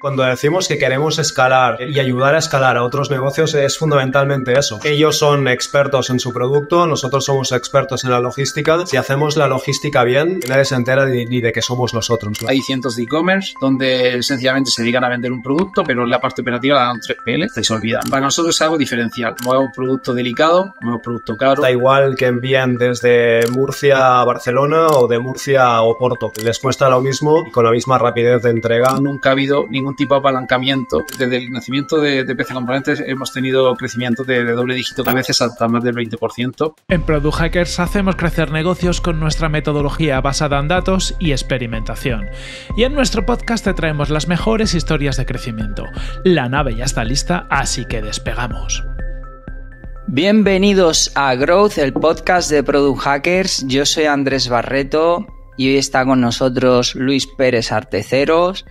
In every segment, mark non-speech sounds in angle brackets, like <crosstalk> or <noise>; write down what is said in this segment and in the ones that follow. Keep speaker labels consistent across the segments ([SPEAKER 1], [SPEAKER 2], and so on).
[SPEAKER 1] Cuando decimos que queremos escalar y ayudar a escalar a otros negocios es fundamentalmente eso. Ellos son expertos en su producto, nosotros somos expertos en la logística. Si hacemos la logística bien, nadie se entera ni de que somos nosotros.
[SPEAKER 2] Hay cientos de e-commerce donde sencillamente se dedican a vender un producto, pero la parte operativa la dan se olvidan. Para nosotros es algo diferencial. nuevo producto delicado, nuevo producto caro. Da igual que envíen desde
[SPEAKER 1] Murcia a Barcelona o de Murcia a Oporto. Les cuesta lo mismo y con la misma rapidez de
[SPEAKER 2] entrega. Nunca ha habido ningún tipo de apalancamiento. Desde el nacimiento de, PC Componentes hemos tenido crecimiento de, doble dígito, a veces hasta más del 20%. En Product Hackers hacemos crecer negocios con nuestra metodología basada en datos y experimentación. Y en nuestro podcast te traemos las mejores historias de crecimiento. La nave ya está lista, así que despegamos.
[SPEAKER 3] Bienvenidos a Growth, el podcast de Product Hackers. Yo soy Andrés Barreto y hoy está con nosotros Luis Pérez Arteceros.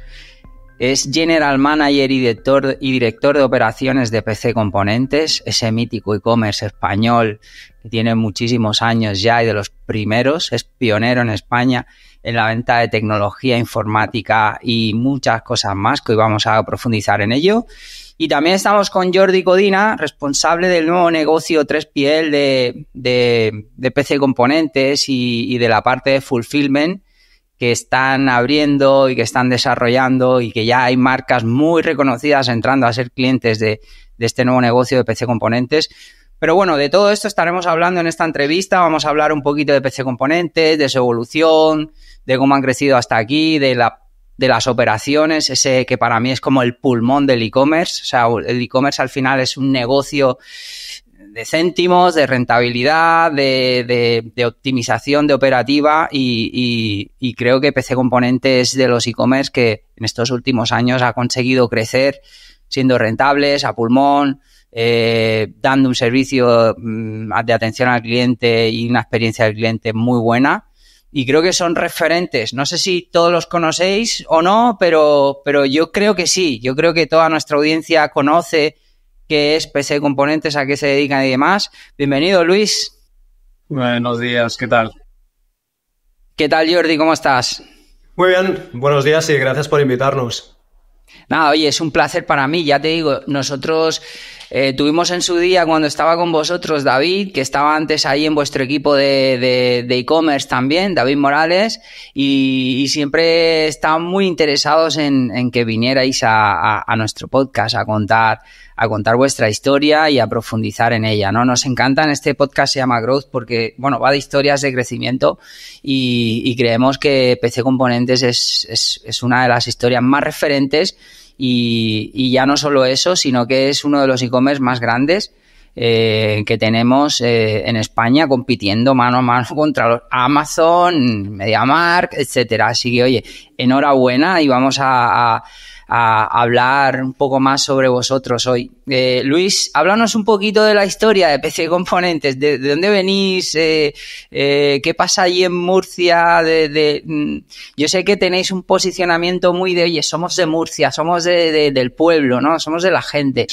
[SPEAKER 3] Es General Manager y director, y director de operaciones de PC Componentes, ese mítico e-commerce español que tiene muchísimos años ya y de los primeros. Es pionero en España en la venta de tecnología informática y muchas cosas más que hoy vamos a profundizar en ello. Y también estamos con Jordi Codina, responsable del nuevo negocio 3PL de, de, PC Componentes y, y, de la parte de fulfillment que están abriendo y que están desarrollando y que ya hay marcas muy reconocidas entrando a ser clientes de, este nuevo negocio de PC Componentes. Pero bueno, de todo esto estaremos hablando en esta entrevista. Vamos a hablar un poquito de PC Componentes, de su evolución, de cómo han crecido hasta aquí, de, la, de las operaciones, ese que para mí es como el pulmón del e-commerce. O sea, el e-commerce al final es un negocio de céntimos, de rentabilidad, de, optimización de operativa y, creo que PC Componentes de los e-commerce que en estos últimos años ha conseguido crecer siendo rentables, a pulmón, eh, dando un servicio mm, de atención al cliente y una experiencia del cliente muy buena. Y creo que son referentes. No sé si todos los conocéis o no, pero, pero yo creo que sí. Yo creo que toda nuestra audiencia conoce ...que es PC e Componentes, a qué se dedican y demás. Bienvenido, Luis.
[SPEAKER 2] Buenos días, ¿qué
[SPEAKER 1] tal?
[SPEAKER 3] ¿Qué tal, Jordi? ¿Cómo estás?
[SPEAKER 1] Muy bien, buenos días y gracias por invitarnos.
[SPEAKER 3] Nada, oye, es un placer para mí, ya te digo, nosotros eh, tuvimos en su día cuando estaba con vosotros David, que estaba antes ahí en vuestro equipo de e-commerce también, David Morales, y, siempre estaban muy interesados en, que vinierais a, a, nuestro podcast a contar, a contar vuestra historia y a profundizar en ella. ¿no? Nos en este podcast se llama Growth porque bueno, va de historias de crecimiento y, creemos que PC Componentes es, es una de las historias más referentes y, ya no solo eso, sino que es uno de los e-commerce más grandes eh, que tenemos eh, en España compitiendo mano a mano <laughs> contra los Amazon, MediaMark, etcétera. Así que, oye, enhorabuena y vamos a a hablar un poco más sobre vosotros hoy. Eh, Luis, háblanos un poquito de la historia de PC Componentes, de, dónde venís, eh, eh, qué pasa ahí en Murcia. De, de, mm, yo sé que tenéis un posicionamiento muy de, oye, somos de Murcia, somos de, del pueblo, ¿no? Somos de la gente.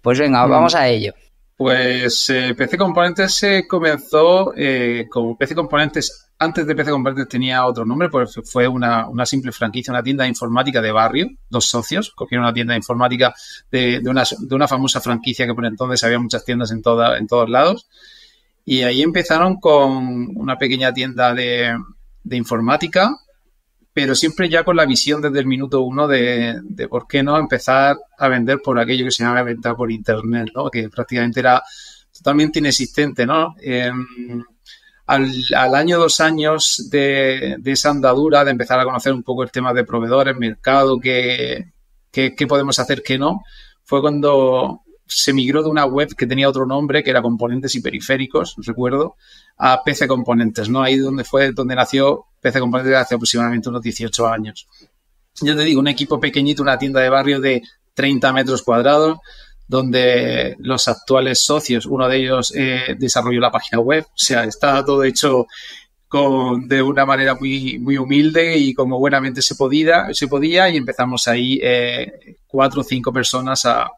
[SPEAKER 3] Pues venga, mm. vamos a ello.
[SPEAKER 2] Pues eh, PC Componentes se comenzó eh, con PC Componentes. Antes de PC Componentes tenía otro nombre, pues fue una, simple franquicia, una tienda informática de barrio. Dos socios cogieron una tienda informática de, de, una, de una, famosa franquicia que por entonces había muchas tiendas en, todos lados. Y ahí empezaron con una pequeña tienda de informática pero siempre ya con la visión desde el minuto uno de, por qué no empezar a vender por aquello que se llama venta por internet, ¿no? que prácticamente era totalmente inexistente. ¿no? Em, al, al, año, dos años de, esa andadura, de empezar a conocer un poco el tema de proveedores, mercado, qué, qué podemos hacer, qué no, fue cuando se migró de una web que tenía otro nombre, que era Componentes y Periféricos, recuerdo, a PC Componentes, ¿no? Ahí donde fue, donde nació PC Componentes hace aproximadamente unos 18 años. Yo te digo, un equipo pequeñito, una tienda de barrio de 30 metros cuadrados, donde los actuales socios, uno de ellos eh, desarrolló la página web, o sea, está todo hecho de una manera muy, humilde y como buenamente se podía, se podía y empezamos ahí eh, cuatro o cinco personas a,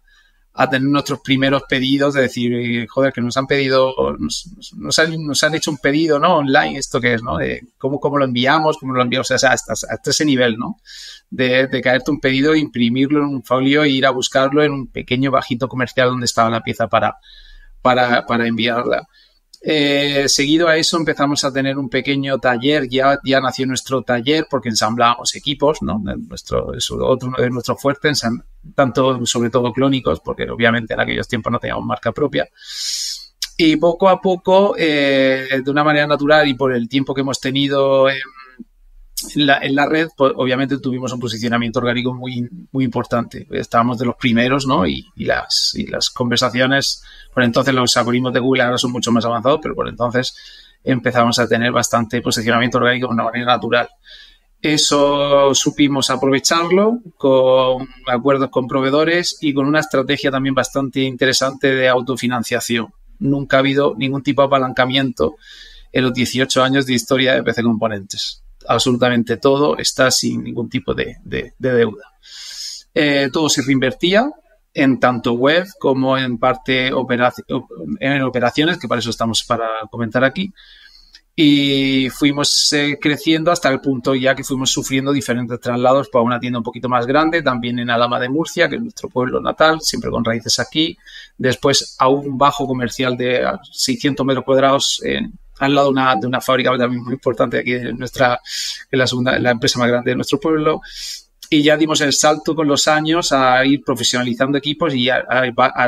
[SPEAKER 2] a tener nuestros primeros pedidos, de decir, joder, que nos han pedido, nos, han, hecho un pedido, ¿no? Online, esto que es, ¿no? De cómo, cómo lo enviamos, cómo lo enviamos, o sea, hasta, ese nivel, ¿no? De, caerte un pedido, imprimirlo en un folio e ir a buscarlo en un pequeño bajito comercial donde estaba la pieza para, para, para enviarla. Eh, seguido a eso empezamos a tener un pequeño taller, ya, ya nació nuestro taller porque ensamblábamos equipos, ¿no? Nuestro, es otro de nuestros fuertes, tanto sobre todo clónicos, porque obviamente en aquellos tiempos no teníamos marca propia. Y poco a poco, eh, de una manera natural y por el tiempo que hemos tenido en la, red, pues, obviamente tuvimos un posicionamiento orgánico muy, importante. Estábamos de los primeros, ¿no? Y, las, y las conversaciones, por entonces los algoritmos de Google ahora son mucho más avanzados, pero por entonces empezamos a tener bastante posicionamiento orgánico de una manera natural. Eso supimos aprovecharlo con acuerdos con proveedores y con una estrategia también bastante interesante de autofinanciación. Nunca ha habido ningún tipo de apalancamiento en los 18 años de historia de PC Componentes absolutamente todo, está sin ningún tipo de, de, deuda. Eh, todo se reinvertía en tanto web como en parte en operaciones, que para eso estamos para comentar aquí. Y fuimos eh, creciendo hasta el punto ya que fuimos sufriendo diferentes traslados para una tienda un poquito más grande, también en Alama de Murcia, que es nuestro pueblo natal, siempre con raíces aquí. Después a un bajo comercial de 600 metros cuadrados en, al lado de una, de una fábrica también muy importante aquí en nuestra, la segunda, la empresa más grande de nuestro pueblo. Y ya dimos el salto con los años a ir profesionalizando equipos y a,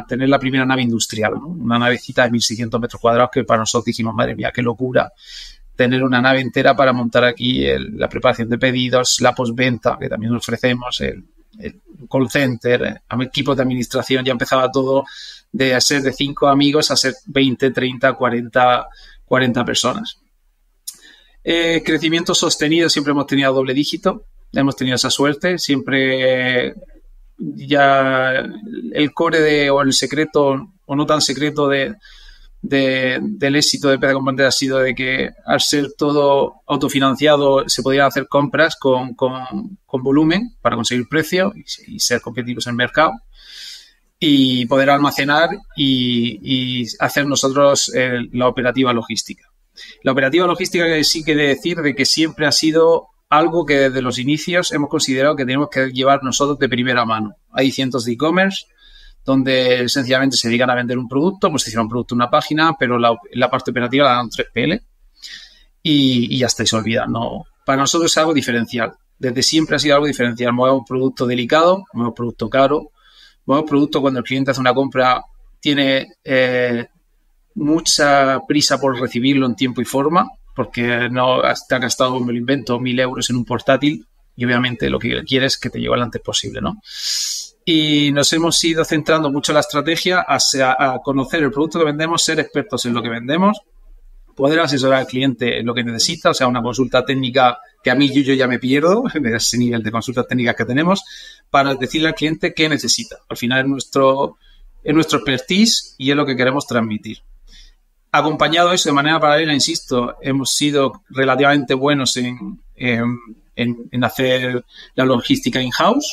[SPEAKER 2] tener la primera nave industrial, una navecita de 1.600 metros cuadrados que para nosotros dijimos, madre mía, qué locura tener una nave entera para montar aquí la preparación de pedidos, la postventa que también ofrecemos, el, el call center, eh, equipos de administración, ya empezaba todo de ser de cinco amigos a ser 20, 30, 40 40 personas. Eh, crecimiento sostenido, siempre hemos tenido doble dígito, hemos tenido esa suerte, siempre eh, ya el core de, o el secreto, o no tan secreto del éxito de Pedagogía ha sido de que al ser todo autofinanciado se podían hacer compras con, volumen para conseguir precio y, ser competitivos en el mercado y poder almacenar y, hacer nosotros eh, la operativa logística. La operativa logística sí quiere decir de que siempre ha sido algo que desde los inicios hemos considerado que tenemos que llevar nosotros de primera mano. Hay cientos de e-commerce donde sencillamente se dedican a vender un producto, pues hecho un producto en una página, pero la, parte operativa la dan 3PL y, y ya estáis olvidando. Para nosotros es algo diferencial. Desde siempre ha sido algo diferencial. Movemos un producto delicado, movemos un producto caro, bueno, producto cuando el cliente hace una compra tiene eh, mucha prisa por recibirlo en tiempo y forma, porque no te ha gastado, me lo invento, mil euros en un portátil y obviamente lo que quieres es que te lleve lo antes posible, ¿no? Y nos hemos ido centrando mucho la estrategia a conocer el producto que vendemos, ser expertos en lo que vendemos, poder asesorar al cliente en lo que necesita, o sea, una consulta técnica que a mí yo, ya me pierdo <laughs> en ese nivel de consultas técnicas que tenemos, para decirle al cliente qué necesita. Al final es nuestro, nuestro expertise y es lo que queremos transmitir. Acompañado de eso de manera paralela, insisto, hemos sido relativamente buenos en, hacer la logística in-house,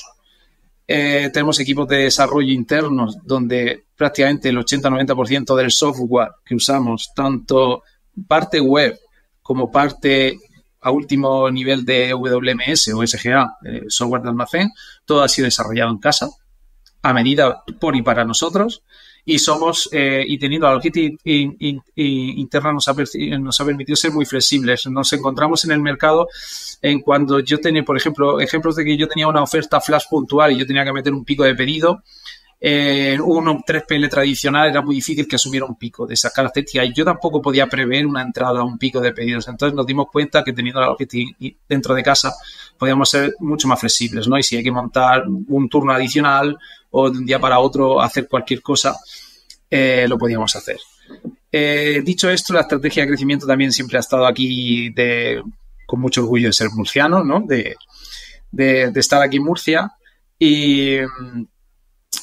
[SPEAKER 2] eh, tenemos equipos de desarrollo internos donde prácticamente el 80-90% del software que usamos, tanto parte web como parte a último nivel de WMS o SGA, eh, software de almacén, todo ha sido desarrollado en casa, a medida por y para nosotros, y somos, eh, y teniendo la logística interna nos nos ha, permitido ser muy flexibles. Nos encontramos en el mercado en cuando yo tenía, por ejemplo, ejemplos de que yo tenía una oferta flash puntual y yo tenía que meter un pico de pedido, eh, un 3PL tradicional era muy difícil que asumiera un pico de esa característica y yo tampoco podía prever una entrada a un pico de pedidos. Entonces nos dimos cuenta que teniendo la logística dentro de casa podíamos ser mucho más flexibles, ¿no? Y si hay que montar un turno adicional o de un día para otro hacer cualquier cosa, eh, lo podíamos hacer. Eh, dicho esto, la estrategia de crecimiento también siempre ha estado aquí de, con mucho orgullo de ser murciano, ¿no? De, de, de estar aquí en Murcia y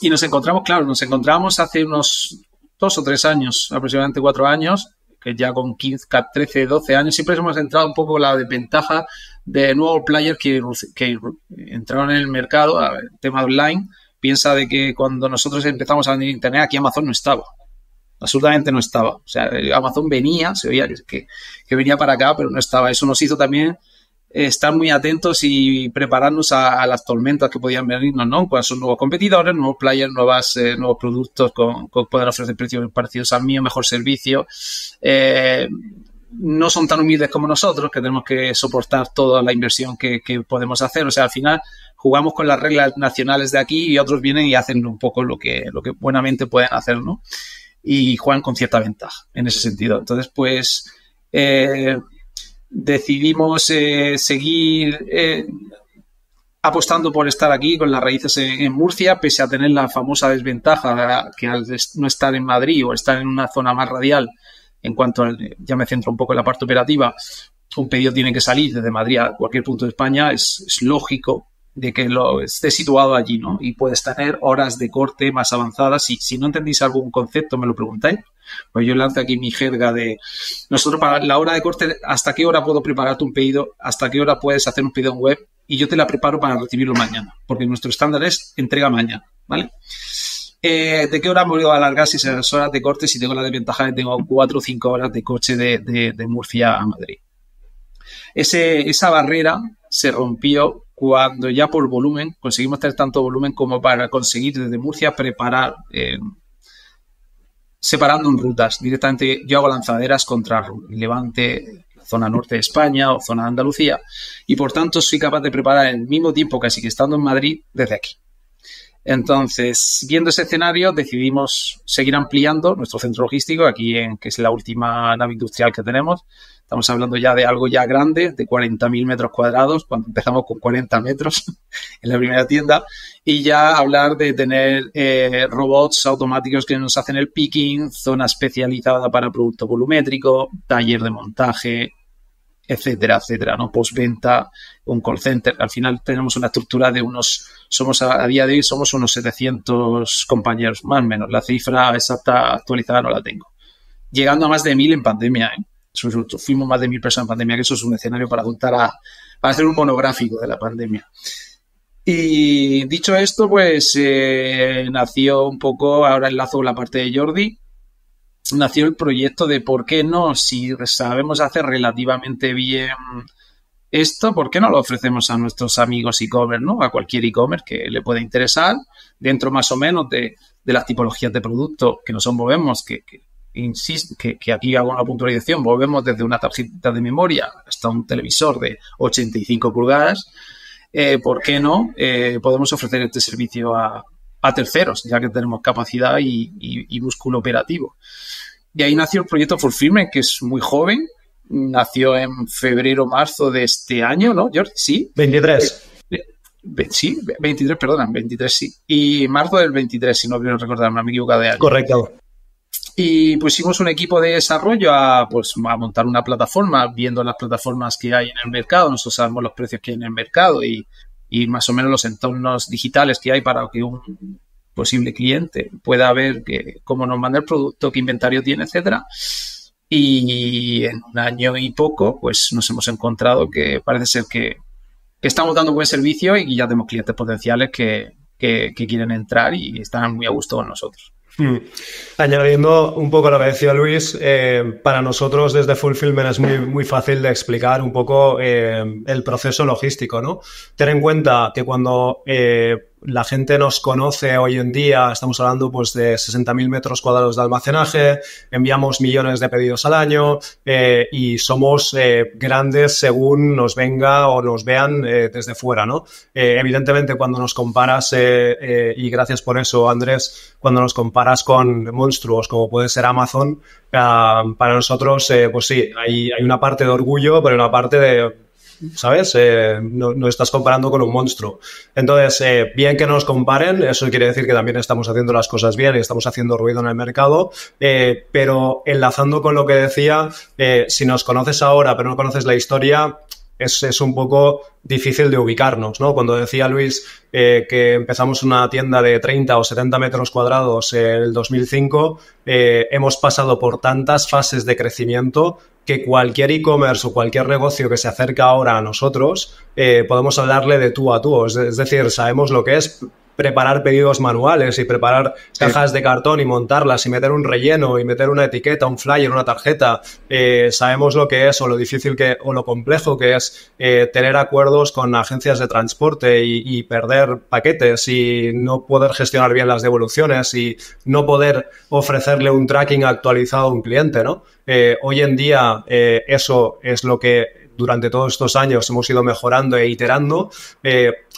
[SPEAKER 2] y nos encontramos, claro, nos encontramos hace unos dos o tres años, aproximadamente cuatro años, que ya con 15, 13, 12 años, siempre hemos entrado un poco la desventaja de nuevos players que, entraron en el mercado, el tema online. Piensa de que cuando nosotros empezamos a venir Internet, aquí Amazon no estaba. Absolutamente no estaba. O sea, eh, Amazon venía, se veía que, que venía para acá, pero no estaba. Eso nos hizo también estar muy atentos y prepararnos a, las tormentas que podían venirnos, ¿no? Cuando son nuevos competidores, nuevos players, eh, nuevos productos con, con, poder ofrecer precios parecidos al mío, mejor servicio. Eh, no son tan humildes como nosotros, que tenemos que soportar toda la inversión que, que, podemos hacer. O sea, al final jugamos con las reglas nacionales de aquí y otros vienen y hacen un poco lo que, lo que buenamente pueden hacer, ¿no? Y juegan con cierta ventaja en ese sentido. Entonces, pues... Eh, decidimos eh, seguir eh, apostando por estar aquí con las raíces en, Murcia, pese a tener la famosa desventaja que al no estar en Madrid o estar en una zona más radial, en cuanto ya me centro un poco en la parte operativa, un pedido tiene que salir desde Madrid a cualquier punto de España, es lógico de que lo esté situado allí, ¿no? Y puedes tener horas de corte más avanzadas. Si, si no entendéis algún concepto, me lo preguntáis. Pues yo lanzo aquí mi jerga de nosotros para la hora de corte, ¿hasta qué hora puedo prepararte un pedido? ¿Hasta qué hora puedes hacer un pedido en web? Y yo te la preparo para recibirlo mañana, porque nuestro estándar es entrega mañana, ¿vale? Eh, ¿De qué hora me voy a alargar si las horas de corte? Si tengo la desventaja de tengo cuatro o cinco horas de coche de, Murcia a Madrid. esa barrera se rompió cuando ya por volumen, conseguimos tener tanto volumen como para conseguir desde Murcia preparar, eh, separando en rutas. Directamente yo hago lanzaderas contra Levante, zona norte de España o zona de Andalucía, y por tanto soy capaz de preparar el mismo tiempo, casi que estando en Madrid, desde aquí. Entonces, viendo ese escenario, decidimos seguir ampliando nuestro centro logístico aquí en que es la última nave industrial que tenemos. Estamos hablando ya de algo ya grande, de 40.000 metros cuadrados, cuando empezamos con 40 metros <laughs> en la primera tienda, y ya hablar de tener eh, robots automáticos que nos hacen el picking, zona especializada para producto volumétrico, taller de montaje, etcétera, etcétera, ¿no? Postventa, un call center. Al final tenemos una estructura de unos, somos a, día de hoy, somos unos 700 compañeros, más o menos. La cifra exacta actualizada no la tengo. Llegando a más de mil en pandemia, ¿eh? Fuimos más de mil personas en pandemia, que eso es un escenario para juntar a, para hacer un monográfico de la pandemia. Y dicho esto, pues eh, nació un poco, ahora enlazo la parte de Jordi, nació el proyecto de por qué no, si sabemos hacer relativamente bien esto, ¿por qué no lo ofrecemos a nuestros amigos e-commerce, ¿no? a cualquier e-commerce que le pueda interesar, dentro más o menos de, las tipologías de productos que nos movemos, que, que, aquí hago una puntualización, volvemos desde una tarjeta de memoria hasta un televisor de 85 pulgadas, eh, ¿por qué no eh, podemos ofrecer este servicio a, terceros, ya que tenemos capacidad y músculo operativo. Y ahí nació el proyecto Fulfillment, que es muy joven. Nació en febrero, marzo de este año, ¿no, George? Sí. 23. Eh, sí, 23, perdón, 23, sí. Y marzo del 23, si no quiero recordar, me he equivocado de año. Correcto. Y pusimos un equipo de desarrollo a, pues, a montar una plataforma, viendo las plataformas que hay en el mercado. Nosotros sabemos los precios que hay en el mercado y más o menos los entornos digitales que hay para que un posible cliente pueda ver que, cómo nos manda el producto, qué inventario tiene, etcétera. Y en un año y poco, pues nos hemos encontrado que parece ser que, estamos dando buen servicio y ya tenemos clientes potenciales que, quieren entrar y están muy a gusto con nosotros. Mm. Añadiendo
[SPEAKER 1] un poco lo que decía Luis, eh, para nosotros desde Fulfillment es muy, muy fácil de explicar un poco eh, el proceso logístico, ¿no? Ten en cuenta que cuando eh, la gente nos conoce hoy en día, estamos hablando pues de 60.000 metros cuadrados de almacenaje, enviamos millones de pedidos al año eh, y somos eh, grandes según nos venga o nos vean eh, desde fuera, ¿no? evidentemente cuando nos comparas, y gracias por eso Andrés, cuando nos comparas con monstruos como puede ser Amazon, ah, para nosotros pues sí, hay, hay una parte de orgullo, pero una parte de ¿sabes? Eh, no, estás comparando con un monstruo. Entonces, eh, bien que nos comparen, eso quiere decir que también estamos haciendo las cosas bien y estamos haciendo ruido en el mercado, eh, pero enlazando con lo que decía, si nos conoces ahora pero no conoces la historia, es, es, un poco difícil de ubicarnos, ¿no? Cuando decía Luis que empezamos una tienda de 30 o 70 metros cuadrados en el 2005, hemos pasado por tantas fases de crecimiento que cualquier e-commerce o cualquier negocio que se acerca ahora a nosotros, eh, podemos hablarle de tú a tú. es, decir, sabemos lo que es, preparar pedidos manuales y preparar cajas de cartón y montarlas y meter un relleno y meter una etiqueta, un flyer, una tarjeta. Eh, sabemos lo que es o lo difícil que o lo complejo que es eh, tener acuerdos con agencias de transporte y, perder paquetes y no poder gestionar bien las devoluciones y no poder ofrecerle un tracking actualizado a un cliente, ¿no? Eh, hoy en día eso es lo que durante todos estos años hemos ido mejorando e iterando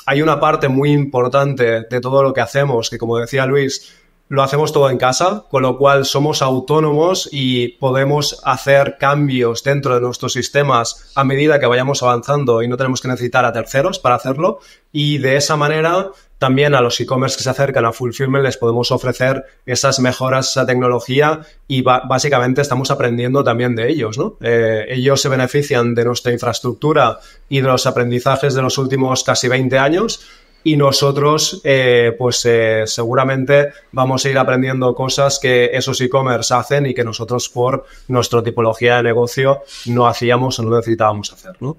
[SPEAKER 1] hay una parte muy importante de todo lo que hacemos, que como decía Luis, lo hacemos todo en casa, con lo cual somos autónomos y podemos hacer cambios dentro de nuestros sistemas a medida que vayamos avanzando y no tenemos que necesitar a terceros para hacerlo. Y de esa manera también a los e-commerce que se acercan a Fulfillment les podemos ofrecer esas mejoras, esa tecnología y básicamente estamos aprendiendo también de ellos, ¿no? Eh, ellos se benefician de nuestra infraestructura y de los aprendizajes de los últimos casi 20 años y nosotros eh, pues eh, seguramente vamos a ir aprendiendo cosas que esos e-commerce hacen y que nosotros por nuestra tipología de negocio no hacíamos o no necesitábamos hacer, ¿no?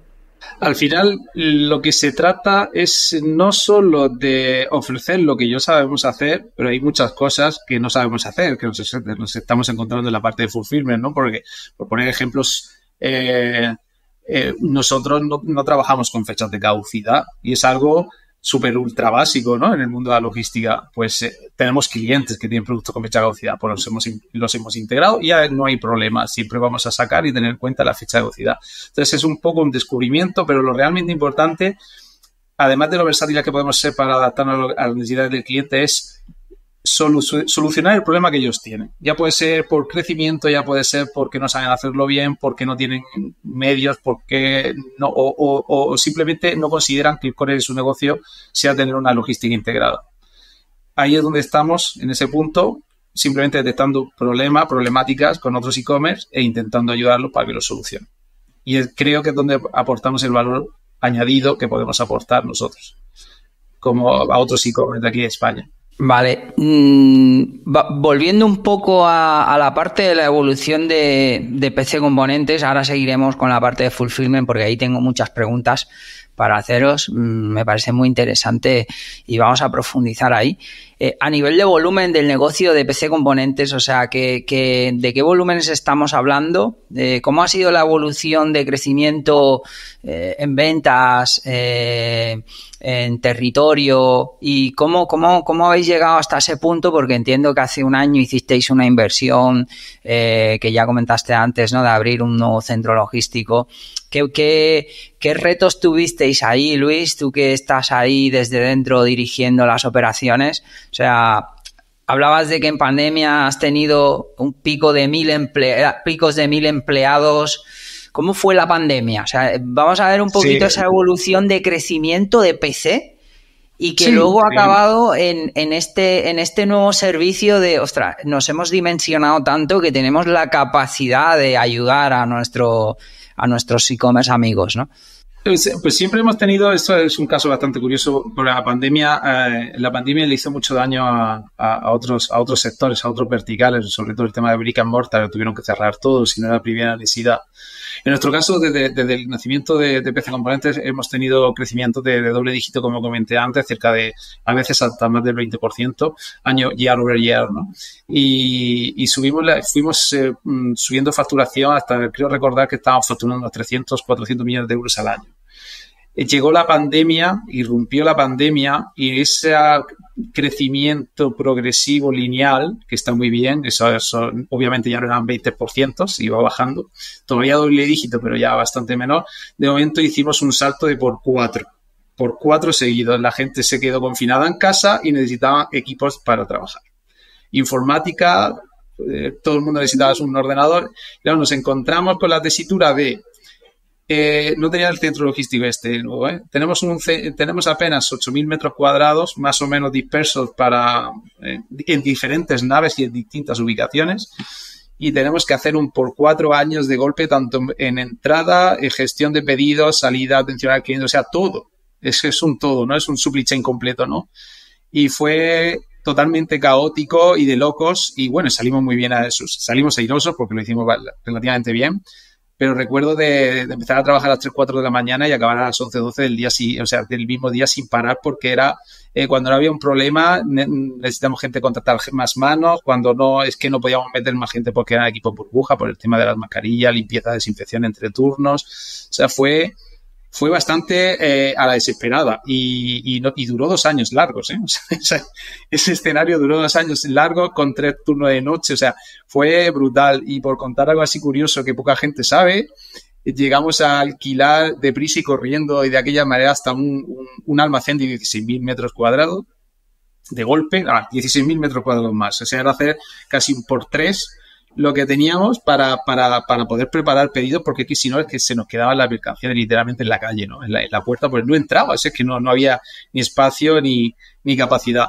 [SPEAKER 2] Al final, lo que se trata es no solo de ofrecer lo que yo sabemos hacer, pero hay muchas cosas que no sabemos hacer, que nos, estamos encontrando en la parte de fulfillment, ¿no? Porque, por poner ejemplos, eh, eh, nosotros no, no, trabajamos con fechas de caducidad y es algo súper ultra básico ¿no? en el mundo de la logística, pues eh, tenemos clientes que tienen productos con fecha de caducidad, pues los hemos, los hemos integrado y ya no hay problema, siempre vamos a sacar y tener en cuenta la fecha de caducidad. Entonces es un poco un descubrimiento, pero lo realmente importante, además de lo versátil que podemos ser para adaptarnos a las necesidades del cliente, es solucionar el problema que ellos tienen. Ya puede ser por crecimiento, ya puede ser porque no saben hacerlo bien, porque no tienen medios, porque no, o, o simplemente no consideran que el core de su negocio sea tener una logística integrada. Ahí es donde estamos, en ese punto, simplemente detectando problemas, problemáticas con otros e-commerce e intentando ayudarlos para que los solucionen. Y creo que es donde aportamos el valor añadido que podemos aportar nosotros, como a
[SPEAKER 3] otros e-commerce de aquí de España. Vale, mm, volviendo un poco a, la parte de la evolución de, PC Componentes, ahora seguiremos con la parte de Fulfillment porque ahí tengo muchas preguntas para haceros, mm, me parece muy interesante y vamos a profundizar ahí. Eh, a nivel de volumen del negocio de PC Componentes, o sea, que, ¿de qué volúmenes estamos hablando? Eh, ¿Cómo ha sido la evolución de crecimiento eh, en ventas, eh, en territorio? ¿Y cómo, cómo, cómo habéis llegado hasta ese punto? Porque entiendo que hace un año hicisteis una inversión que ya comentaste antes, ¿no? De abrir un nuevo centro logístico. ¿Qué, ¿Qué, qué, retos tuvisteis ahí, Luis? Tú que estás ahí desde dentro dirigiendo las operaciones, o sea, hablabas de que en pandemia has tenido un pico de mil eh, picos de mil empleados. ¿Cómo fue la pandemia? O sea, vamos a ver un poquito esa evolución de crecimiento de PC y que luego ha acabado en, en, este, en este nuevo servicio de, ostras, nos hemos dimensionado tanto que tenemos la capacidad de ayudar a, nuestro, a nuestros e-commerce amigos, ¿no?
[SPEAKER 2] Pues, pues, siempre hemos tenido, esto es un caso bastante curioso, por la pandemia, eh, la pandemia le hizo mucho daño a, otros, a otros sectores, a otros verticales, sobre todo el tema de brick and mortar, tuvieron que cerrar todo, si no era la primera necesidad en nuestro caso, desde, el nacimiento de, de, PC Componentes, hemos tenido crecimiento de, doble dígito, como comenté antes, cerca de, a veces hasta más del 20%, año year over year, ¿no? Y, subimos fuimos eh, mm, subiendo facturación hasta, creo recordar que estábamos facturando unos 300, 400 millones de euros al año eh, llegó la pandemia, irrumpió la pandemia y esa crecimiento progresivo lineal, que está muy bien, eso, obviamente ya no eran 20%, iba bajando, todavía doble dígito, pero ya bastante menor, de momento hicimos un salto de por cuatro, por cuatro seguidos, la gente se quedó confinada en casa y necesitaba equipos para trabajar. Informática, eh, todo el mundo necesitaba un ordenador, y nos encontramos con la tesitura de eh, no tenía el centro logístico este ¿eh? Tenemos, tenemos apenas 8.000 metros cuadrados, más o menos dispersos para, eh, en diferentes naves y en distintas ubicaciones. Y tenemos que hacer un por cuatro años de golpe, tanto en entrada, en gestión de pedidos, salida, atención al cliente, o sea, todo. Es es un todo, ¿no? Es un supply chain completo, ¿no? Y fue totalmente caótico y de locos. Y bueno, salimos muy bien a eso. Salimos airosos porque lo hicimos relativamente bien pero recuerdo de, empezar a trabajar a las 3, 4 de la mañana y acabar a las 11, 12 del día, o sea, del mismo día sin parar, porque era eh, cuando no había un problema, necesitamos gente contratar más manos, cuando no, es que no podíamos meter más gente porque era equipo burbuja, por el tema de las mascarillas, limpieza, desinfección entre turnos, o sea, fue fue bastante eh, a la desesperada y, no, duró dos años largos. ¿eh? <laughs> ese, escenario duró dos años largos con tres turnos de noche, o sea, fue brutal. Y por contar algo así curioso que poca gente sabe, llegamos a alquilar deprisa y corriendo y de aquella manera hasta un, almacén de 16.000 metros cuadrados de golpe, a ah, 16.000 metros cuadrados más. O sea, era hacer casi por tres lo que teníamos para, poder preparar pedidos, porque si no es que se nos quedaba la mercancía literalmente en la calle, ¿no? En la, puerta, pues no entraba, es que no, no había ni espacio ni, ni capacidad.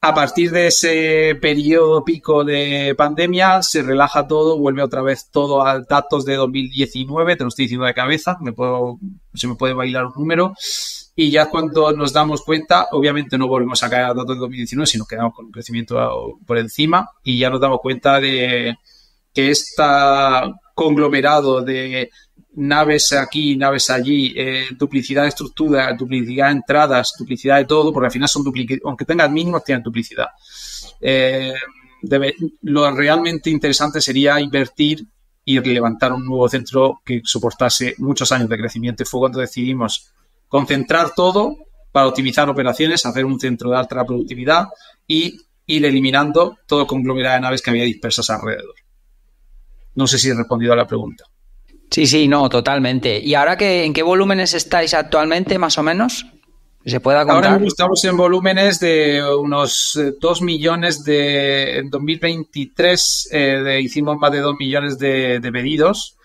[SPEAKER 2] A partir de ese periodo pico de pandemia, se relaja todo, vuelve otra vez todo a datos de 2019, te lo estoy diciendo de cabeza, me puedo, se me puede bailar un número y ya cuando nos damos cuenta, obviamente no volvemos a caer a datos de 2019, sino quedamos con un crecimiento por encima y ya nos damos cuenta de que está conglomerado de naves aquí, naves allí, eh, duplicidad de estructura, duplicidad de entradas, duplicidad de todo, porque al final son duplicidad, aunque tengan mínimos, tienen duplicidad. Eh, lo realmente interesante sería invertir y levantar un nuevo centro que soportase muchos años de crecimiento. Fue cuando decidimos concentrar todo para optimizar operaciones, hacer un centro de alta productividad y ir eliminando todo conglomerado de naves que había dispersas
[SPEAKER 3] alrededor. No sé si he respondido a la pregunta. Sí, sí, no, totalmente. ¿Y ahora que, en qué volúmenes estáis actualmente, más o menos? ¿Se pueda contar? Ahora
[SPEAKER 2] estamos en volúmenes de unos 2 eh, millones de... En 2023 eh, hicimos más de 2 millones de, de pedidos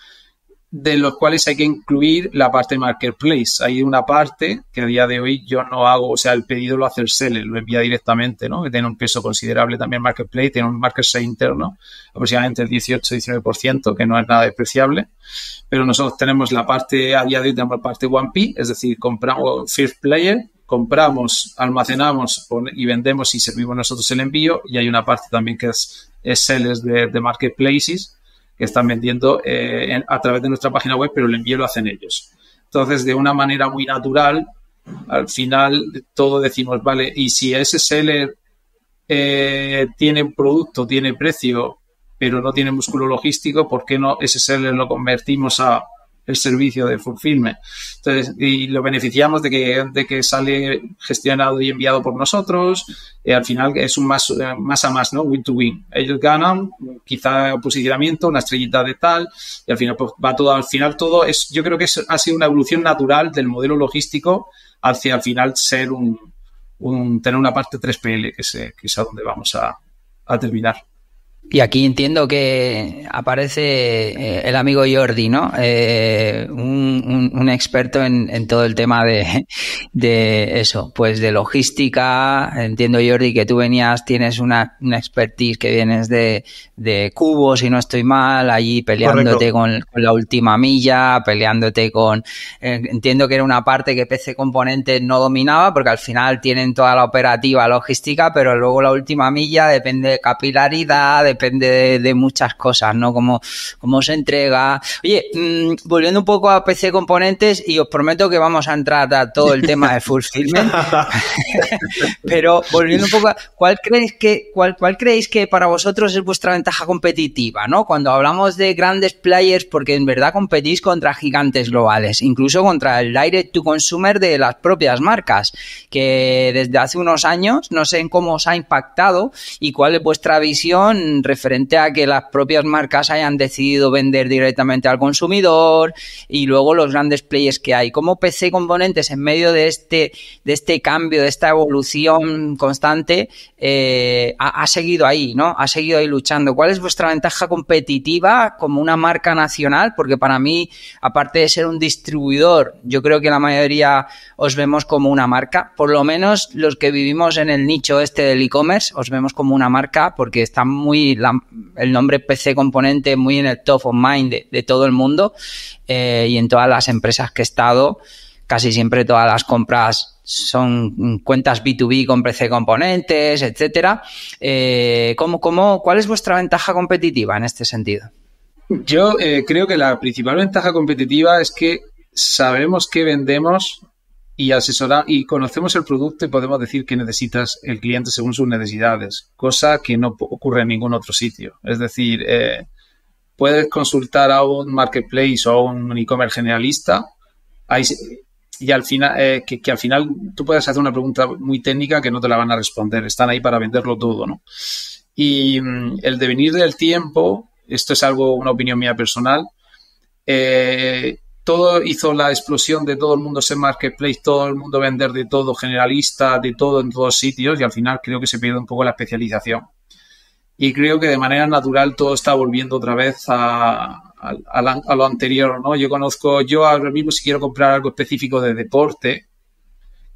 [SPEAKER 2] de los cuales hay que incluir la parte de marketplace. Hay una parte que a día de hoy yo no hago, o sea, el pedido lo hace el seller, lo envía directamente, ¿no? Que tiene un peso considerable también marketplace, tiene un market share interno, aproximadamente el 18-19%, que no es nada despreciable. Pero nosotros tenemos la parte, a día de hoy tenemos la parte 1P, es decir, compramos First Player, compramos, almacenamos y vendemos y servimos nosotros el envío. Y hay una parte también que es, es sellers de, de marketplaces, que están vendiendo eh, a través de nuestra página web, pero el envío lo hacen ellos. Entonces, de una manera muy natural, al final todo decimos, vale, y si ese seller eh, tiene producto, tiene precio, pero no tiene músculo logístico, ¿por qué no ese seller lo convertimos a el servicio de fulfillment. Entonces, y lo beneficiamos de que, de que sale gestionado y enviado por nosotros. al final es un más, eh, más a más, ¿no? Win to win. Ellos ganan, quizá posicionamiento, una estrellita de tal, y al final pues, va todo, al final todo es, yo creo que ha sido una evolución natural del modelo logístico hacia al final ser un, tener una parte 3PL, que es, a donde vamos a, a terminar.
[SPEAKER 3] Y aquí entiendo que aparece eh, el amigo Jordi, ¿no? Eh, un, experto en, todo el tema <laughs> de, eso, pues de logística. Entiendo, Jordi, que tú venías, tienes una, expertise que vienes de, cubos y si no estoy mal, allí peleándote con, la última milla, peleándote con... Eh, entiendo que era una parte que PC Componente no dominaba, porque al final tienen toda la operativa logística, pero luego la última milla depende de capilaridad, de depende de, muchas cosas, ¿no? Como, se entrega. Oye, mm, volviendo un poco a PC Componentes, y os prometo que vamos a entrar a todo el tema de fulfillment, <laughs> pero volviendo un poco a, ¿cuál creéis que, cuál, cuál creéis que para vosotros es vuestra ventaja competitiva, ¿no? Cuando hablamos de grandes players, porque en verdad competís contra gigantes globales, incluso contra el direct to consumer de las propias marcas, que desde hace unos años no sé en cómo os ha impactado y cuál es vuestra visión referente a que las propias marcas hayan decidido vender directamente al consumidor y luego los grandes players que hay. ¿Cómo PC Componentes en medio de este, de este cambio, de esta evolución constante, eh, ha, ha, seguido ahí, ¿no? Ha seguido ahí luchando. ¿Cuál es vuestra ventaja competitiva como una marca nacional? Porque para mí, aparte de ser un distribuidor, yo creo que la mayoría os vemos como una marca. Por lo menos los que vivimos en el nicho este del e-commerce, os vemos como una marca porque está muy el nombre PC Componente muy en el top of mind de, todo el mundo eh, y en todas las empresas que he estado, casi siempre todas las compras son cuentas B2B con PC Componentes, etcétera. Eh, cuál es vuestra ventaja competitiva en este sentido?
[SPEAKER 2] Yo eh, creo que la principal ventaja competitiva es que sabemos qué vendemos y y conocemos el producto y podemos decir que necesitas el cliente según sus necesidades, cosa que no ocurre en ningún otro sitio. Es decir, eh, puedes consultar a un marketplace o a un e-commerce generalista y al final eh, que, al final tú puedes hacer una pregunta muy técnica que no te la van a responder. Están ahí para venderlo todo, ¿no? Y mm, el devenir del tiempo, esto es algo, una opinión mía personal. Eh, todo hizo la explosión de todo el mundo ser marketplace, todo el mundo vender de todo, generalista, de todo en todos sitios y al final creo que se pierde un poco la especialización. Y creo que de manera natural todo está volviendo otra vez a, a, lo anterior, ¿no? Yo conozco, yo ahora mismo si quiero comprar algo específico de deporte,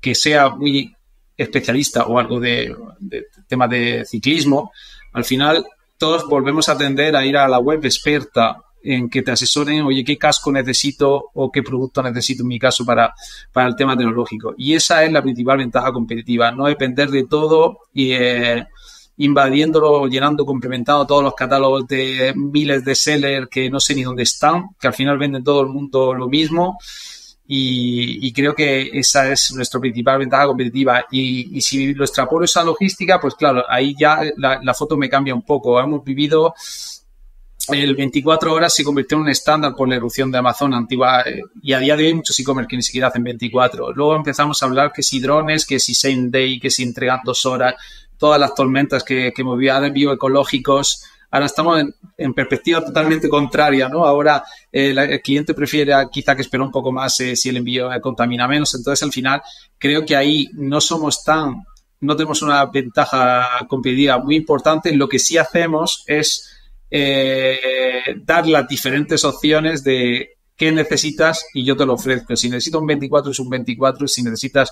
[SPEAKER 2] que sea muy especialista o algo de, tema de ciclismo, al final todos volvemos a tender a ir a la web experta en que te asesoren, oye, qué casco necesito o qué producto necesito en mi caso para, para el tema tecnológico. Y esa es la principal ventaja competitiva, no depender de todo y eh, invadiéndolo, llenando, complementando todos los catálogos de miles de sellers que no sé ni dónde están, que al final venden todo el mundo lo mismo. Y, creo que esa es nuestra principal ventaja competitiva. Y, si lo extrapolo esa logística, pues claro, ahí ya la, foto me cambia un poco. Hemos vivido el 24 horas se convirtió en un estándar por la erupción de Amazon antigua eh, y a día de hoy muchos e-commerce que ni siquiera hacen 24. Luego empezamos a hablar que si drones, que si same day, que si entregan dos horas, todas las tormentas que, que envío ecológicos. Ahora estamos en, perspectiva totalmente contraria, ¿no? Ahora eh, el cliente prefiere quizá que espera un poco más eh, si el envío contamina menos. Entonces, al final, creo que ahí no somos tan, no tenemos una ventaja competitiva muy importante. Lo que sí hacemos es eh, dar las diferentes opciones de qué necesitas y yo te lo ofrezco. Si necesitas un 24 es un 24, si necesitas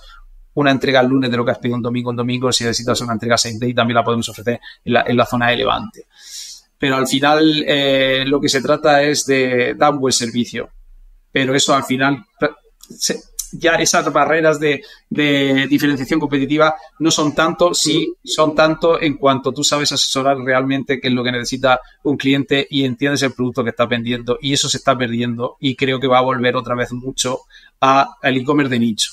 [SPEAKER 2] una entrega el lunes de lo que has pedido un domingo, un domingo, si necesitas una entrega 6 y también la podemos ofrecer en la, zona de Levante. Pero al final eh, lo que se trata es de dar un buen servicio. Pero eso al final ya esas barreras de, diferenciación competitiva no son tanto, sí son tanto en cuanto tú sabes asesorar realmente qué es lo que necesita un cliente y entiendes el producto que estás vendiendo y eso se está perdiendo y creo que va a volver otra vez mucho al e-commerce de nicho.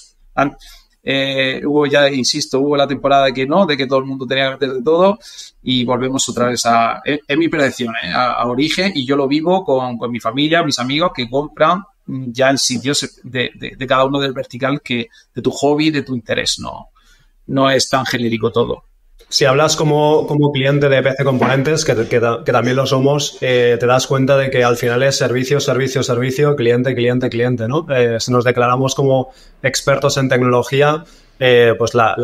[SPEAKER 2] Eh, hubo ya, insisto, hubo la temporada que no, de que todo el mundo tenía que de todo y volvemos otra vez a, es mi predicción, eh, a, a, origen y yo lo vivo con, con mi familia, mis amigos que compran Mm, ya en sitios de, cada uno del vertical que de tu hobby, de tu interés, no, no es tan
[SPEAKER 1] genérico todo. Si hablas como, cliente de PC Componentes, que, también lo somos, eh, te das cuenta de que al final es servicio, servicio, servicio, cliente, cliente, cliente, ¿no? Eh, nos declaramos como expertos en tecnología, eh, pues la,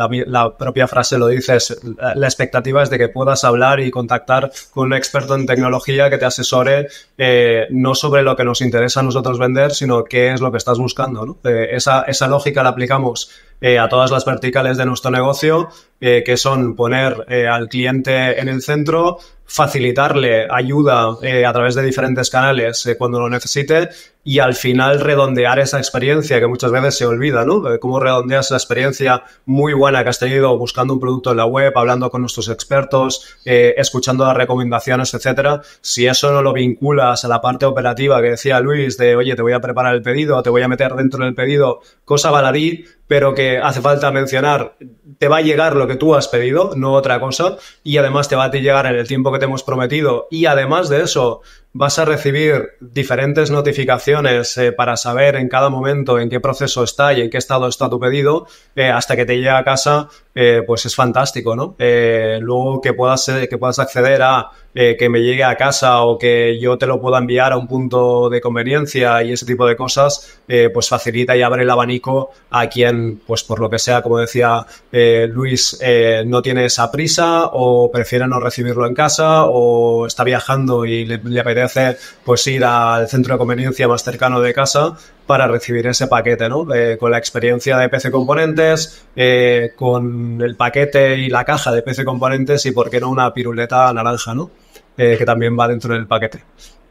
[SPEAKER 1] propia frase lo dices eh, la expectativa es de que puedas hablar y contactar con un experto en tecnología que te asesore eh, no sobre lo que nos interesa a nosotros vender, sino qué es lo que estás buscando. esa, esa lógica la aplicamos eh, a todas las verticales de nuestro negocio, eh, que son poner eh, al cliente en el centro, facilitarle ayuda a través de diferentes canales cuando lo necesite y al final redondear esa experiencia que muchas veces se olvida, ¿no? Cómo redondeas la experiencia muy buena que has tenido buscando un producto en la web, hablando con nuestros expertos, escuchando las recomendaciones, etcétera. Si eso no lo vinculas a la parte operativa que decía Luis de, oye, te voy a preparar el pedido, te voy a meter dentro del pedido, cosa baladí, pero que hace falta mencionar, te va a llegar lo que tú has pedido, no otra cosa, y además te va a llegar en el tiempo que te hemos prometido, y además de eso, vas a recibir diferentes notificaciones eh, para saber en cada momento en qué proceso está y en qué estado está tu pedido, eh, hasta que te llegue a casa, eh, pues es fantástico, ¿no? luego que puedas, que puedas acceder a que me llegue a casa o que yo te lo pueda enviar a un punto de conveniencia y ese tipo de cosas, pues facilita y abre el abanico a quien, pues por lo que sea, como decía Luis, no tiene esa prisa o prefiere no recibirlo en casa o está viajando y le, le apetece hacer, pues ir al centro de conveniencia más cercano de casa para recibir ese paquete, ¿no? Eh, con la experiencia de PC Componentes, eh, con el paquete y la caja de PC Componentes y, ¿por qué no, una piruleta naranja, ¿no? Eh, que también va dentro del
[SPEAKER 2] paquete.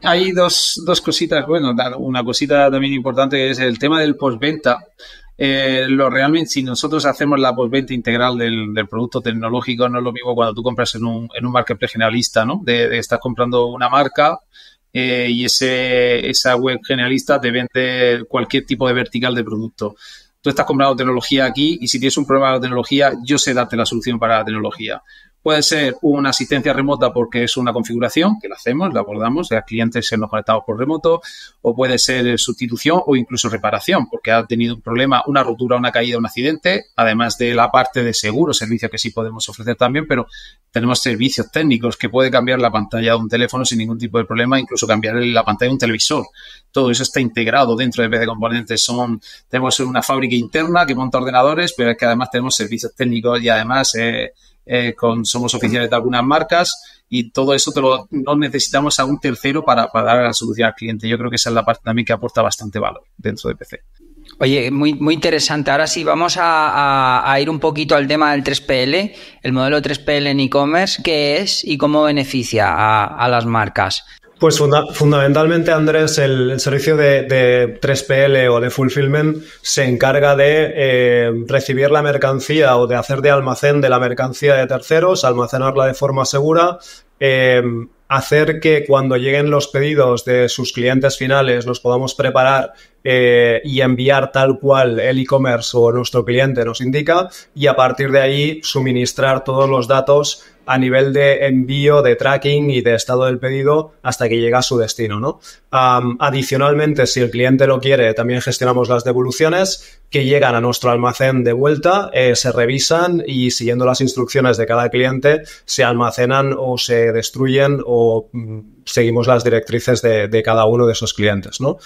[SPEAKER 2] Hay dos, dos cositas, bueno, una cosita también importante es el tema del postventa. lo realmente, si nosotros hacemos la postventa integral del, producto tecnológico, no es lo mismo cuando tú compras en un, en un marketplace generalista, ¿no? De, de, estás comprando una marca eh, y ese, esa web generalista te vende cualquier tipo de vertical de producto. Tú estás comprando tecnología aquí y si tienes un problema de tecnología, yo sé darte la solución para la tecnología. Puede ser una asistencia remota porque es una configuración que la hacemos, la abordamos, los clientes se nos conectados por remoto, o puede ser eh, sustitución o incluso reparación, porque ha tenido un problema, una rotura, una caída, un accidente, además de la parte de seguro, servicio que sí podemos ofrecer también, pero tenemos servicios técnicos que puede cambiar la pantalla de un teléfono sin ningún tipo de problema, incluso cambiar la pantalla de un televisor. Todo eso está integrado dentro de PC Componentes. Son, tenemos una fábrica interna que monta ordenadores, pero es que además tenemos servicios técnicos y además eh, eh, somos oficiales de algunas marcas y todo eso te lo, no necesitamos a un tercero para, dar la solución al cliente. Yo creo que esa es la parte también que aporta bastante valor dentro de PC.
[SPEAKER 3] Oye, muy, interesante. Ahora sí, vamos a, ir un poquito al tema del 3PL, el modelo 3PL en e-commerce, qué es y cómo beneficia a las marcas.
[SPEAKER 1] Pues fundamentalmente, Andrés, el, servicio de, de, 3PL o de Fulfillment se encarga de eh, recibir la mercancía o de hacer de almacén de la mercancía de terceros, almacenarla de forma segura, eh, hacer que cuando lleguen los pedidos de sus clientes finales los podamos preparar eh, y enviar tal cual el e-commerce o nuestro cliente nos indica y a partir de ahí suministrar todos los datos a nivel de envío, de tracking y de estado del pedido hasta que llega a su destino. ¿no? adicionalmente, si el cliente lo quiere, también gestionamos las devoluciones que llegan a nuestro almacén de vuelta, eh, se revisan y siguiendo las instrucciones de cada cliente se almacenan o se destruyen o mm, seguimos las directrices de, cada uno de esos clientes. ¿no?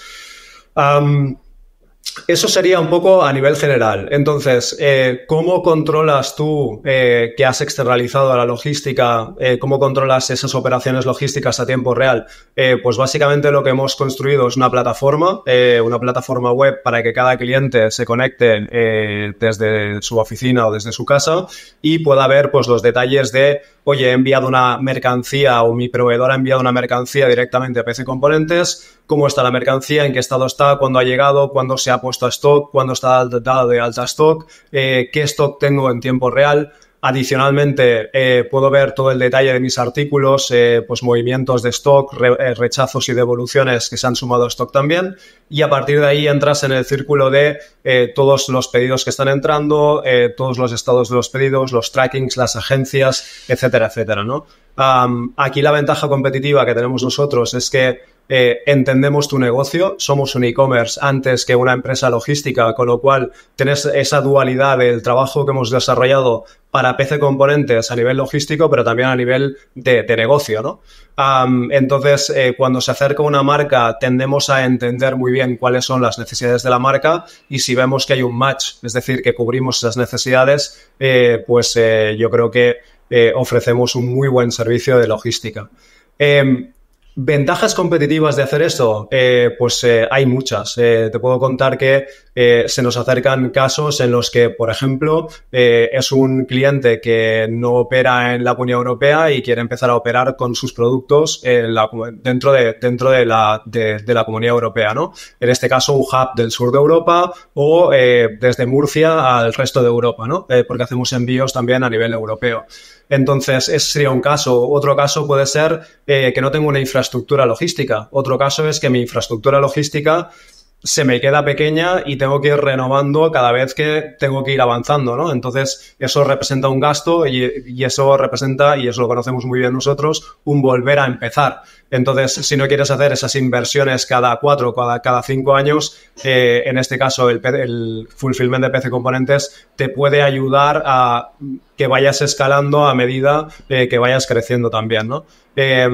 [SPEAKER 1] Eso sería un poco a nivel general. Entonces, eh, ¿cómo controlas tú eh, que has externalizado a la logística? Eh, ¿Cómo controlas esas operaciones logísticas a tiempo real? pues básicamente lo que hemos construido es una plataforma, una plataforma web para que cada cliente se conecte desde su oficina o desde su casa y pueda ver pues, los detalles de oye, he enviado una mercancía o mi proveedor ha enviado una mercancía directamente a PC Componentes, cómo está la mercancía, en qué estado está, cuándo ha llegado, cuándo se ha puesto a stock, cuándo está dado de alta stock, eh, qué stock tengo en tiempo real. Adicionalmente, eh, puedo ver todo el detalle de mis artículos, eh, pues movimientos de stock, eh, rechazos y devoluciones que se han sumado a stock también. Y a partir de ahí entras en el círculo de todos los pedidos que están entrando, todos los estados de los pedidos, los trackings, las agencias, etcétera, etcétera, ¿no? aquí la ventaja competitiva que tenemos nosotros es que eh, entendemos tu negocio, somos un e-commerce antes que una empresa logística, con lo cual tenés esa dualidad del trabajo que hemos desarrollado para PC Componentes a nivel logístico, pero también a nivel de, negocio, ¿no? entonces, eh, cuando se acerca una marca, tendemos a entender muy bien cuáles son las necesidades de la marca y si vemos que hay un match, es decir, que cubrimos esas necesidades, eh, pues yo creo que ofrecemos un muy buen servicio de logística. Em, ¿Ventajas competitivas de hacer esto? Eh, pues eh, hay muchas. Eh, te puedo contar que se nos acercan casos en los que, por ejemplo, es un cliente que no opera en la Unión Europea y quiere empezar a operar con sus productos dentro, de, dentro de, la, de, la Comunidad Europea. ¿no? En este caso, un hub del sur de Europa o desde Murcia al resto de Europa, ¿no? porque hacemos envíos también a nivel europeo. Entonces, ese sería un caso. Otro caso puede ser eh, que no tengo una infraestructura logística. Otro caso es que mi infraestructura logística se me queda pequeña y tengo que ir renovando cada vez que tengo que ir avanzando, ¿no? Entonces, eso representa un gasto y, eso representa, y eso lo conocemos muy bien nosotros, un volver a empezar. Entonces, si no quieres hacer esas inversiones cada cuatro, cada, cada cinco años, eh, en este caso el, el fulfillment de PC componentes te puede ayudar a que vayas escalando a medida eh, que vayas creciendo también, ¿no? Eh,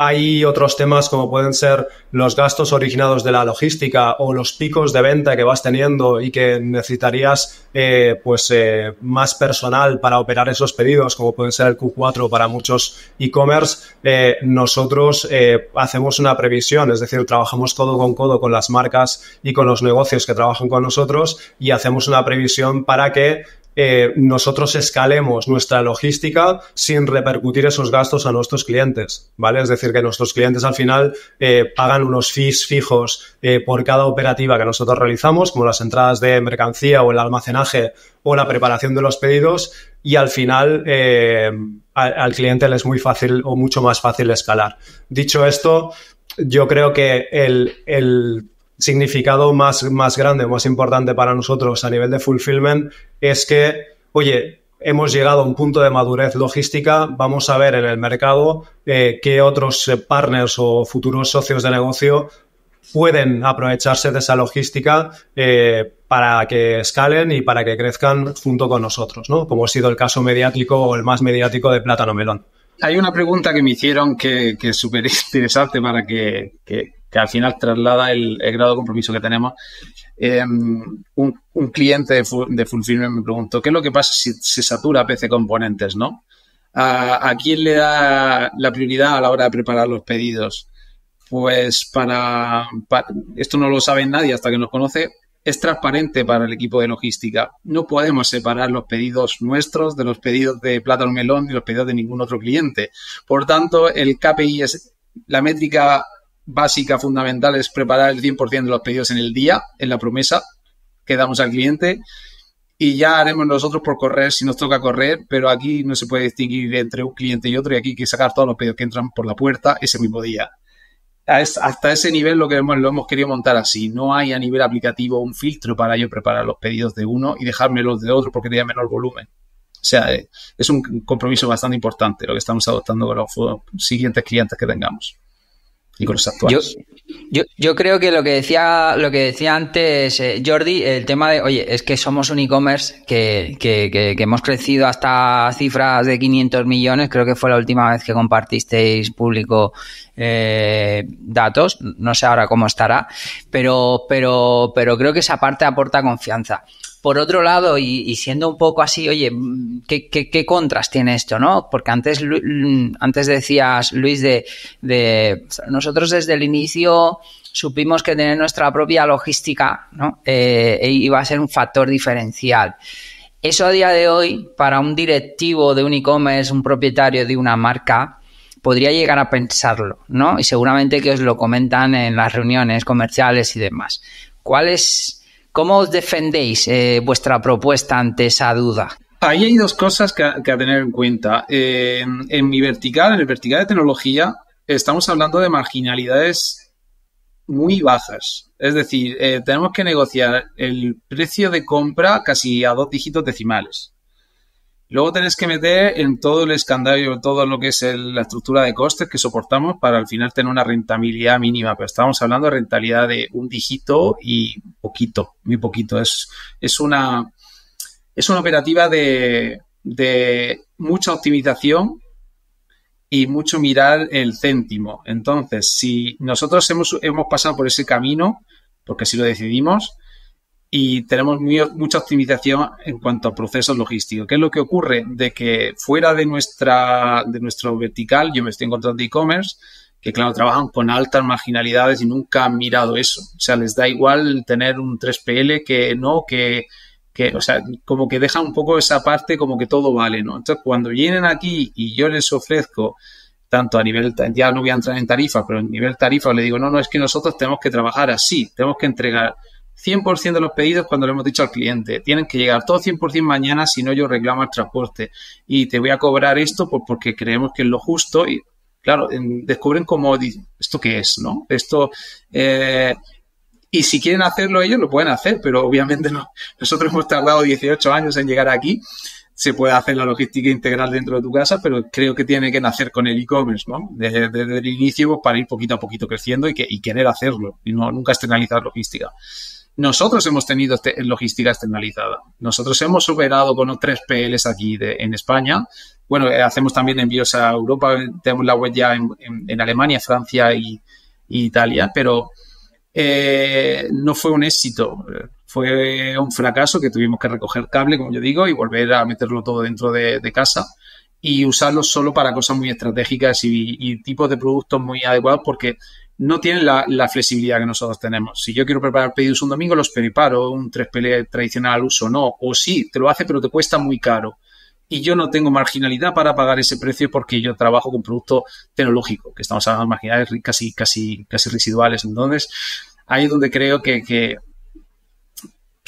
[SPEAKER 1] hay otros temas como pueden ser los gastos originados de la logística o los picos de venta que vas teniendo y que necesitarías eh, pues eh, más personal para operar esos pedidos, como pueden ser el Q4 para muchos e-commerce. Eh, nosotros hacemos una previsión, es decir, trabajamos codo con codo con las marcas y con los negocios que trabajan con nosotros y hacemos una previsión para que eh, nosotros escalemos nuestra logística sin repercutir esos gastos a nuestros clientes, ¿vale? Es decir, que nuestros clientes al final eh, pagan unos fees fijos eh, por cada operativa que nosotros realizamos, como las entradas de mercancía o el almacenaje o la preparación de los pedidos, y al final al, cliente le es muy fácil o mucho más fácil escalar. Dicho esto, yo creo que el, el significado más, más grande, más importante para nosotros a nivel de fulfillment, es que, oye, hemos llegado a un punto de madurez logística, vamos a ver en el mercado eh, qué otros eh, partners o futuros socios de negocio pueden aprovecharse de esa logística eh, para que escalen y para que crezcan junto con nosotros, ¿no? Como ha sido el caso mediático o el más mediático de Plátano Melón.
[SPEAKER 2] Hay una pregunta que me hicieron que, es súper interesante para que, que al final traslada el, grado de compromiso que tenemos. Em, un, cliente de, de me preguntó, ¿qué es lo que pasa si se satura PC Componentes, no? ¿A, quién le da la prioridad a la hora de preparar los pedidos? Pues para, esto no lo sabe nadie hasta que nos conoce, es transparente para el equipo de logística. No podemos separar los pedidos nuestros de los pedidos de Plátano Melón y los pedidos de ningún otro cliente. Por tanto, el KPI es la métrica básica, fundamental, es preparar el 100% de los pedidos en el día, en la promesa que damos al cliente. Y ya haremos nosotros por correr si nos toca correr, pero aquí no se puede distinguir entre un cliente y otro y aquí hay que sacar todos los pedidos que entran por la puerta ese mismo día. Hasta ese nivel lo que hemos, lo hemos querido montar así. No hay a nivel aplicativo un filtro para yo preparar los pedidos de uno y dejármelos de otro porque tenía menor volumen. O sea, eh, es un compromiso bastante importante lo que estamos adoptando con los siguientes clientes que tengamos.
[SPEAKER 3] Yo, creo que lo que decía, lo que decía antes eh, Jordi, el tema de, oye, es que somos un e-commerce que, hemos crecido hasta cifras de 500 millones, creo que fue la última vez que compartisteis público eh, datos, no sé ahora cómo estará, pero, pero, pero creo que esa parte aporta confianza. Por otro lado, y, siendo un poco así, oye, mm, ¿qué, ¿qué, contras tiene esto, no? Porque antes, mm, antes decías, Luis, de, nosotros desde el inicio supimos que tener nuestra propia logística ¿no? Eh, e iba a ser un factor diferencial. Eso a día de hoy, para un directivo de un e-commerce, un propietario de una marca, podría llegar a pensarlo, ¿no? Y seguramente que os lo comentan en las reuniones comerciales y demás. ¿Cuál es ¿Cómo os defendéis eh, vuestra propuesta ante esa duda?
[SPEAKER 2] Ahí hay dos cosas que tener en cuenta. Eh, en, mi vertical, en el vertical de tecnología, estamos hablando de marginalidades muy bajas. Es decir, eh, tenemos que negociar el precio de compra casi a dos dígitos decimales. Luego tenés que meter en todo el escándalo todo lo que es la estructura de costes que soportamos para al final tener una rentabilidad mínima. Pero estamos hablando de rentabilidad de un dígito y poquito, muy poquito. Es, es, una, es una operativa de, mucha optimización y mucho mirar el céntimo. Entonces, si nosotros hemos, hemos pasado por ese camino, porque si lo decidimos, y tenemos mucha optimización en cuanto a procesos logísticos. ¿Qué es lo que ocurre? De que fuera de, nuestra, de nuestro vertical, yo me estoy encontrando e-commerce, que claro, trabajan con altas marginalidades y nunca han mirado eso. O sea, les da igual tener un 3PL que no, que, que, o sea, como que dejan un poco esa parte como que todo vale, ¿no? Entonces, cuando vienen aquí y yo les ofrezco tanto a nivel, ya no voy a entrar en tarifas, pero a nivel tarifa le digo, no, no, es que nosotros tenemos que trabajar así, tenemos que entregar 100% de los pedidos cuando le hemos dicho al cliente. Tienen que llegar todos 100% mañana, si no yo reclamo el transporte y te voy a cobrar esto porque creemos que es lo justo. Y claro, descubren cómo, esto qué es, ¿no? Esto... Eh, y si quieren hacerlo ellos, lo pueden hacer, pero obviamente no. Nosotros hemos tardado 18 años en llegar aquí. Se puede hacer la logística integral dentro de tu casa, pero creo que tiene que nacer con el e-commerce, ¿no? Desde, el inicio pues, para ir poquito a poquito creciendo y, que, querer hacerlo y no, nunca externalizar logística. Nosotros hemos tenido logística externalizada. Nosotros hemos superado con tres PLs aquí en España. Bueno, eh, hacemos también envíos a Europa, tenemos la web ya en, Alemania, Francia y, Italia, pero eh, no fue un éxito. Fue un fracaso que tuvimos que recoger cable, como yo digo, y volver a meterlo todo dentro de casa y usarlos solo para cosas muy estratégicas y, tipos de productos muy adecuados porque no tienen la, flexibilidad que nosotros tenemos. Si yo quiero preparar pedidos un domingo, los preparo, un 3PL tradicional uso no, o sí, te lo hace pero te cuesta muy caro. Y yo no tengo marginalidad para pagar ese precio porque yo trabajo con productos tecnológico que estamos hablando de marginales casi, casi, casi residuales. Entonces, ahí es donde creo que, que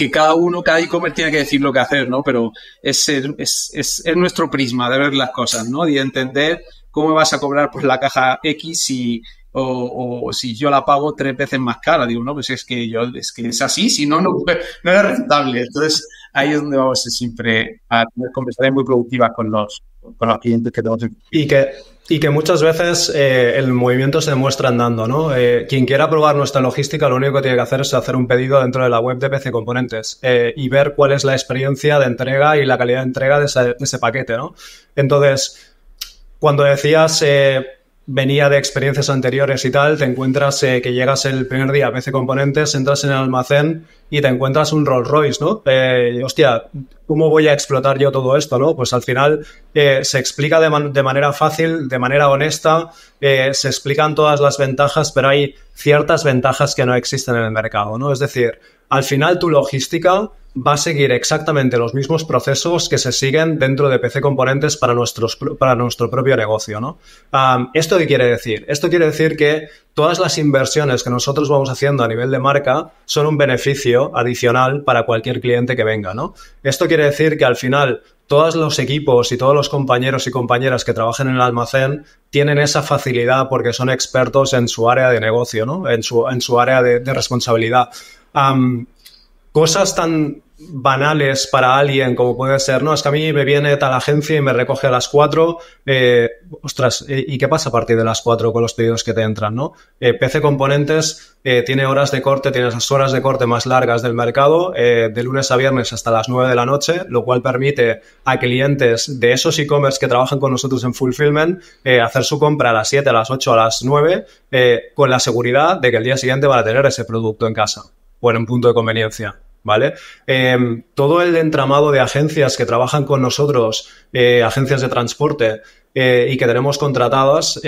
[SPEAKER 2] que cada uno, cada e-commerce tiene que decir lo que hacer, ¿no? Pero es, es, nuestro prisma de ver las cosas, ¿no? Y entender cómo vas a cobrar la caja X si, o, si yo la pago tres veces más cara. Digo, no, pues es que yo, es que es así, si no, no, <laughs> es rentable. Entonces, ahí es donde vamos siempre a tener conversaciones muy productivas con
[SPEAKER 1] los, con los clientes que tenemos. Y que y que muchas veces eh, el movimiento se demuestra andando, ¿no? Eh, quien quiera probar nuestra logística, lo único que tiene que hacer es hacer un pedido dentro de la web de PC Componentes eh, y ver cuál es la experiencia de entrega y la calidad de entrega de ese, de ese paquete, ¿no? Entonces, cuando decías venía de experiencias anteriores y tal, te encuentras eh, que llegas el primer día a PC Componentes, entras en el almacén y te encuentras un Rolls Royce, ¿no? Eh, hostia, ¿cómo voy a explotar yo todo esto, no? Pues al final eh, se explica de, de, manera fácil, de manera honesta, se explican todas las ventajas, pero hay ciertas ventajas que no existen en el mercado, ¿no? Es decir, al final tu logística va a seguir exactamente los mismos procesos que se siguen dentro de PC Componentes para, para nuestro propio negocio. ¿no? ¿Esto qué quiere decir? Esto quiere decir que todas las inversiones que nosotros vamos haciendo a nivel de marca son un beneficio adicional para cualquier cliente que venga. ¿no? Esto quiere decir que al final todos los equipos y todos los compañeros y compañeras que trabajan en el almacén tienen esa facilidad porque son expertos en su área de negocio, ¿no? en, su, en su área de responsabilidad cosas tan banales para alguien como puede ser, no, es que a mí me viene tal agencia y me recoge a las 4, eh, ostras, eh, ¿y qué pasa a partir de las 4 con los pedidos que te entran? ¿no? Eh, PC Componentes tiene horas de corte, tiene las horas de corte más largas del mercado, de lunes a viernes hasta las 9 de la noche, lo cual permite a clientes de esos e-commerce que trabajan con nosotros en Fulfillment hacer su compra a las 7, a las 8, a las 9, con la seguridad de que el día siguiente van a tener ese producto en casa por en un punto de conveniencia. ¿Vale? Eh, todo el entramado de agencias que trabajan con nosotros, eh, agencias de transporte eh, y que tenemos contratadas,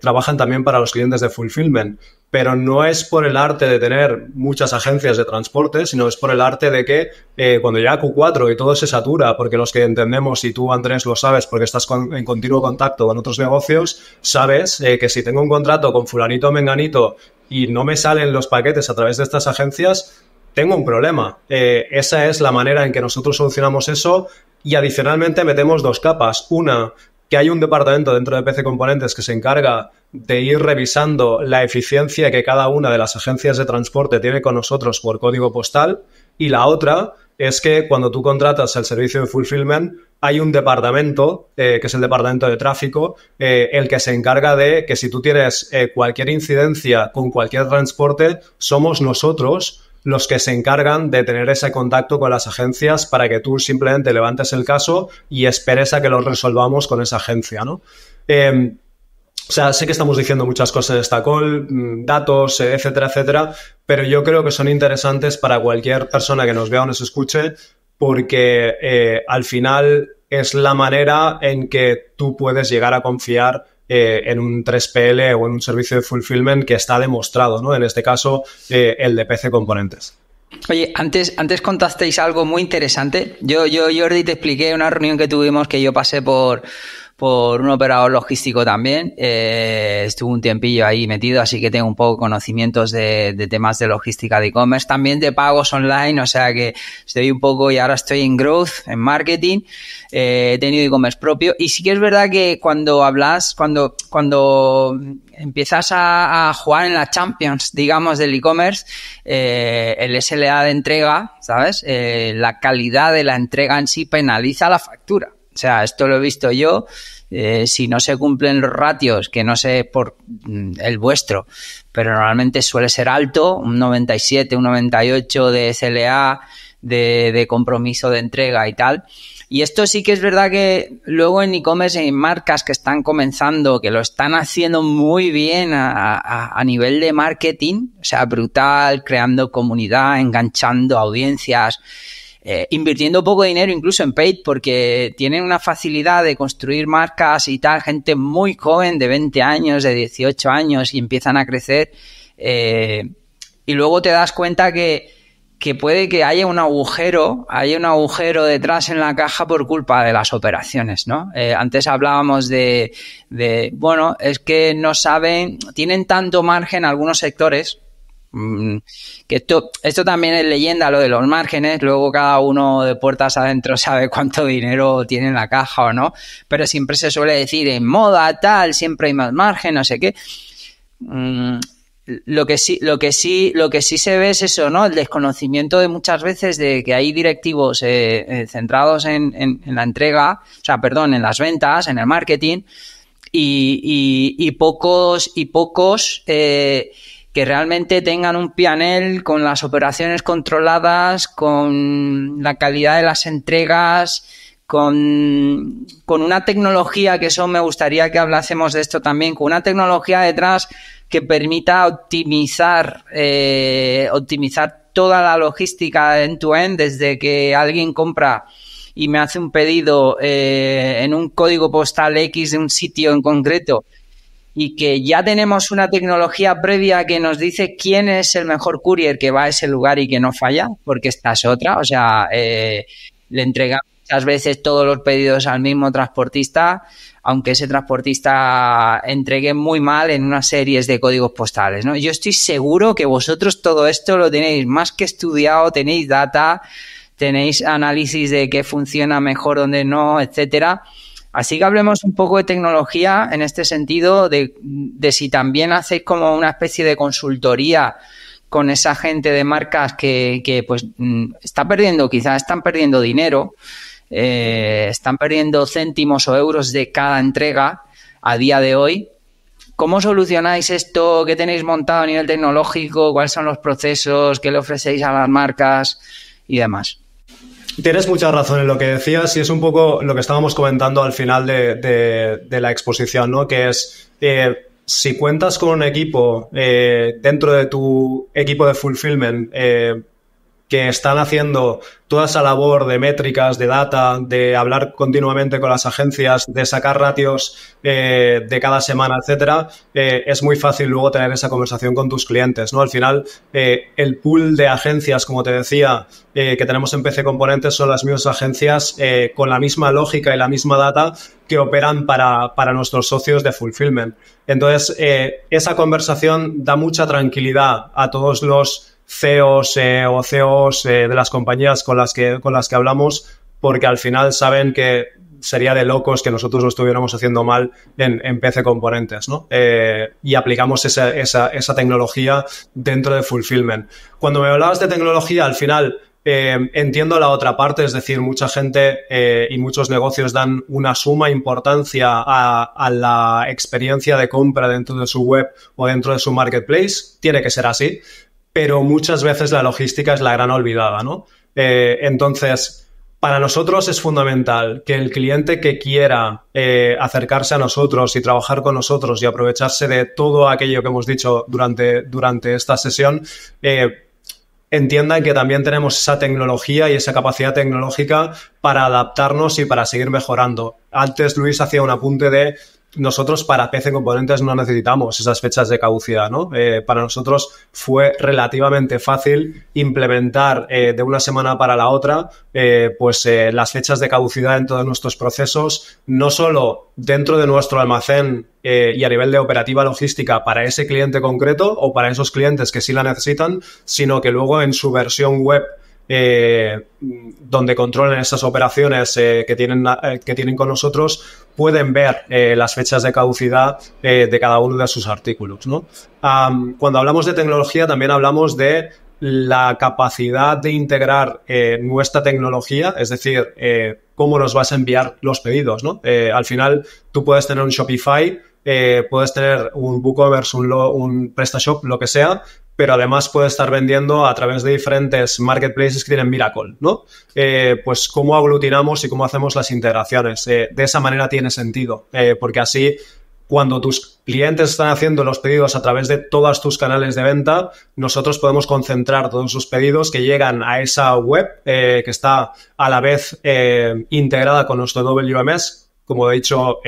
[SPEAKER 1] trabajan también para los clientes de fulfillment. Pero no es por el arte de tener muchas agencias de transporte, sino es por el arte de que cuando llega Q4 y todo se satura, porque los que entendemos, y tú Andrés lo sabes porque estás en continuo contacto con otros negocios, sabes que si tengo un contrato con fulanito o menganito y no me salen los paquetes a través de estas agencias, tengo un problema. Eh, esa es la manera en que nosotros solucionamos eso y adicionalmente metemos dos capas. Una, que hay un departamento dentro de PC Componentes que se encarga de ir revisando la eficiencia que cada una de las agencias de transporte tiene con nosotros por código postal. Y la otra es que cuando tú contratas el servicio de fulfillment, hay un departamento, eh, que es el departamento de tráfico, eh, el que se encarga de que si tú tienes eh, cualquier incidencia con cualquier transporte, somos nosotros los que se encargan de tener ese contacto con las agencias para que tú simplemente levantes el caso y esperes a que lo resolvamos con esa agencia, ¿no? Em, o sea, sé que estamos diciendo muchas cosas de esta call, mm, datos, etcétera, etcétera, pero yo creo que son interesantes para cualquier persona que nos vea o nos escuche, porque al final es la manera en que tú puedes llegar a confiar eh, en un 3PL o en un servicio de fulfillment que está demostrado, ¿no? En este caso, eh, el de PC Componentes.
[SPEAKER 3] Oye, antes, antes contasteis algo muy interesante. Yo, yo, Jordi, te expliqué una reunión que tuvimos que yo pasé por, por un operador logístico también. Eh, estuve un tiempillo ahí metido, así que tengo un poco conocimientos de, de temas de logística de e-commerce, también de pagos online, o sea que estoy un poco y ahora estoy en growth, en marketing he eh, tenido e-commerce propio. Y sí que es verdad que cuando hablas, cuando, cuando empiezas a, jugar en la Champions, digamos, del e-commerce, eh, el SLA de entrega, ¿sabes? Eh, la calidad de la entrega en sí penaliza la factura. O sea, esto lo he visto yo. si no se cumplen los ratios, que no sé por mm, el vuestro, pero normalmente suele ser alto, un 97, un 98 de SLA, de compromiso de entrega y tal. Y esto sí que es verdad que luego en e-commerce hay marcas que están comenzando, que lo están haciendo muy bien a, nivel de marketing, o sea, brutal, creando comunidad, enganchando audiencias. Eh, invirtiendo poco dinero incluso en paid porque tienen una facilidad de construir marcas y tal, gente muy joven de 20 años, de 18 años y empiezan a crecer eh, y luego te das cuenta que que puede que haya un agujero, hay un agujero detrás en la caja por culpa de las operaciones, ¿no? Eh, antes hablábamos de, bueno, es que no saben, tienen tanto margen algunos sectores, mm, que esto, esto también es leyenda, lo de los márgenes, luego cada uno de puertas adentro <laughs> sabe cuánto dinero tiene en la caja o no, pero siempre se suele decir en moda, tal, siempre hay más margen, no sé qué. Mm, lo que sí, lo que sí, lo que sí se ve es eso, ¿no? El desconocimiento de muchas veces de que hay directivos eh, eh, centrados en, la entrega, o sea, perdón, en las ventas, en el marketing, y, y, pocos, y pocos eh, que realmente tengan un pianel con las operaciones controladas, con la calidad de las entregas, con, con, una tecnología, que eso me gustaría que hablásemos de esto también, con una tecnología detrás que permita optimizar, eh, optimizar toda la logística en tu end desde que alguien compra y me hace un pedido eh, en un código postal X de un sitio en concreto y que ya tenemos una tecnología previa que nos dice quién es el mejor courier que va a ese lugar y que no falla, porque esta es otra, o sea, eh, le entregamos veces todos los pedidos al mismo transportista, aunque ese transportista entregue muy mal en una series de códigos postales, ¿no? Yo estoy seguro que vosotros todo esto lo tenéis más que estudiado, tenéis data, tenéis análisis de qué funciona mejor, donde no, etcétera. Así que hablemos un poco de tecnología en este sentido, de, si también hacéis como una especie de consultoría con esa gente de marcas que, que pues mm, está perdiendo, quizás están perdiendo dinero eh, están perdiendo céntimos o euros de cada entrega a día de hoy. ¿Cómo solucionáis esto? ¿Qué tenéis montado a nivel tecnológico? ¿Cuáles son los procesos? ¿Qué le ofrecéis a las marcas? Y demás.
[SPEAKER 1] Tienes mucha razón en lo que decías y es un poco lo que estábamos comentando al final de, la exposición, ¿no? Que es, eh, si cuentas con un equipo eh, dentro de tu equipo de fulfillment, eh, que están haciendo toda esa labor de métricas, de data, de hablar continuamente con las agencias, de sacar ratios eh, de cada semana, etcétera, eh, es muy fácil luego tener esa conversación con tus clientes, ¿no? Al final, eh, el pool de agencias, como te decía, que tenemos en PC Componentes son las mismas agencias con la misma lógica y la misma data que operan para, para nuestros socios de fulfillment. Entonces, esa conversación da mucha tranquilidad a todos los CEOs e e o CEOs eh, de las compañías con las, que, con las que hablamos, porque al final saben que sería de locos que nosotros lo estuviéramos haciendo mal en, en PC Componentes, ¿no? Eh, y aplicamos esa, esa, esa, tecnología dentro de Fulfillment. Cuando me hablabas de tecnología, al final eh, entiendo la otra parte, es decir, mucha gente y muchos negocios dan una suma importancia a, a la experiencia de compra dentro de su web o dentro de su marketplace. Tiene que ser así pero muchas veces la logística es la gran olvidada, ¿no? Eh, entonces, para nosotros es fundamental que el cliente que quiera eh, acercarse a nosotros y trabajar con nosotros y aprovecharse de todo aquello que hemos dicho durante, durante esta sesión, eh, entiendan que también tenemos esa tecnología y esa capacidad tecnológica para adaptarnos y para seguir mejorando. Antes Luis hacía un apunte de nosotros para PC Componentes no necesitamos esas fechas de caducidad, ¿no? Eh, para nosotros fue relativamente fácil implementar eh, de una semana para la otra eh, pues las fechas de caducidad en todos nuestros procesos, no solo dentro de nuestro almacén y a nivel de operativa logística para ese cliente concreto o para esos clientes que sí la necesitan, sino que luego en su versión web eh, donde controlen esas operaciones eh, que, tienen, eh, que tienen con nosotros pueden ver eh, las fechas de caducidad de cada uno de sus artículos. cuando hablamos de tecnología también hablamos de la capacidad de integrar nuestra tecnología, es decir, cómo nos vas a enviar los pedidos. al final tú puedes tener un Shopify puedes tener un WooCommerce, un, un, PrestaShop, lo que sea, pero además puede estar vendiendo a través de diferentes marketplaces que tienen Miracol, ¿no? Eh, pues cómo aglutinamos y cómo hacemos las integraciones. Eh, de esa manera tiene sentido, eh, porque así cuando tus clientes están haciendo los pedidos a través de todos tus canales de venta, nosotros podemos concentrar todos sus pedidos que llegan a esa web que está a la vez integrada con nuestro WMS. Como ha dicho,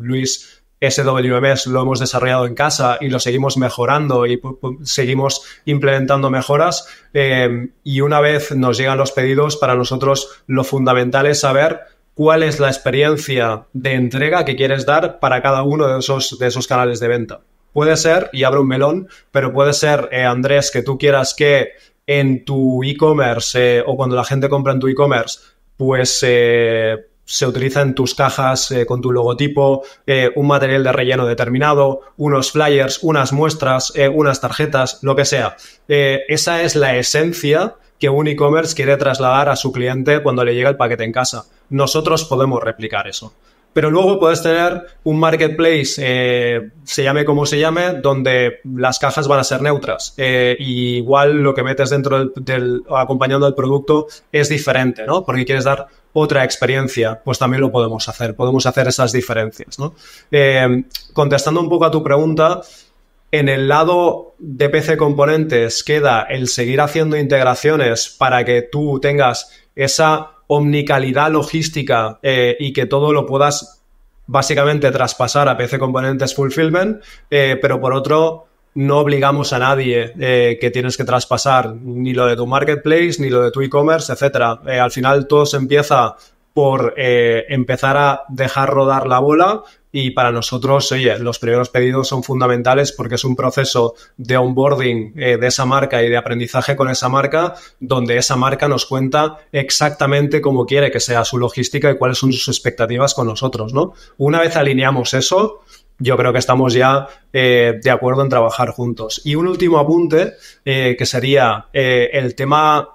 [SPEAKER 1] Luis, SWMS lo hemos desarrollado en casa y lo seguimos mejorando y seguimos implementando mejoras. Em, y una vez nos llegan los pedidos, para nosotros lo fundamental es saber cuál es la experiencia de entrega que quieres dar para cada uno de esos, de esos canales de venta. Puede ser, y abro un melón, pero puede ser, eh, Andrés, que tú quieras que en tu e-commerce eh, o cuando la gente compra en tu e-commerce, pues eh, se utiliza en tus cajas eh, con tu logotipo, eh, un material de relleno determinado, unos flyers, unas muestras, eh, unas tarjetas, lo que sea. esa es la esencia que un e-commerce quiere trasladar a su cliente cuando le llega el paquete en casa. Nosotros podemos replicar eso pero luego puedes tener un marketplace, eh, se llame como se llame, donde las cajas van a ser neutras. Eh, igual lo que metes dentro acompañando al producto es diferente, ¿no? Porque quieres dar otra experiencia, pues también lo podemos hacer, podemos hacer esas diferencias, ¿no? Eh, contestando un poco a tu pregunta, en el lado de PC Componentes queda el seguir haciendo integraciones para que tú tengas esa omnicalidad logística eh, y que todo lo puedas básicamente traspasar a PC Componentes Fulfillment, eh, pero por otro, no obligamos a nadie eh, que tienes que traspasar ni lo de tu marketplace, ni lo de tu e-commerce, etc. al final todo se empieza por eh, empezar a dejar rodar la bola y para nosotros, oye, los primeros pedidos son fundamentales porque es un proceso de onboarding eh, de esa marca y de aprendizaje con esa marca, donde esa marca nos cuenta exactamente cómo quiere que sea su logística y cuáles son sus expectativas con nosotros, ¿no? Una vez alineamos eso, yo creo que estamos ya eh, de acuerdo en trabajar juntos. Y un último apunte, que sería el tema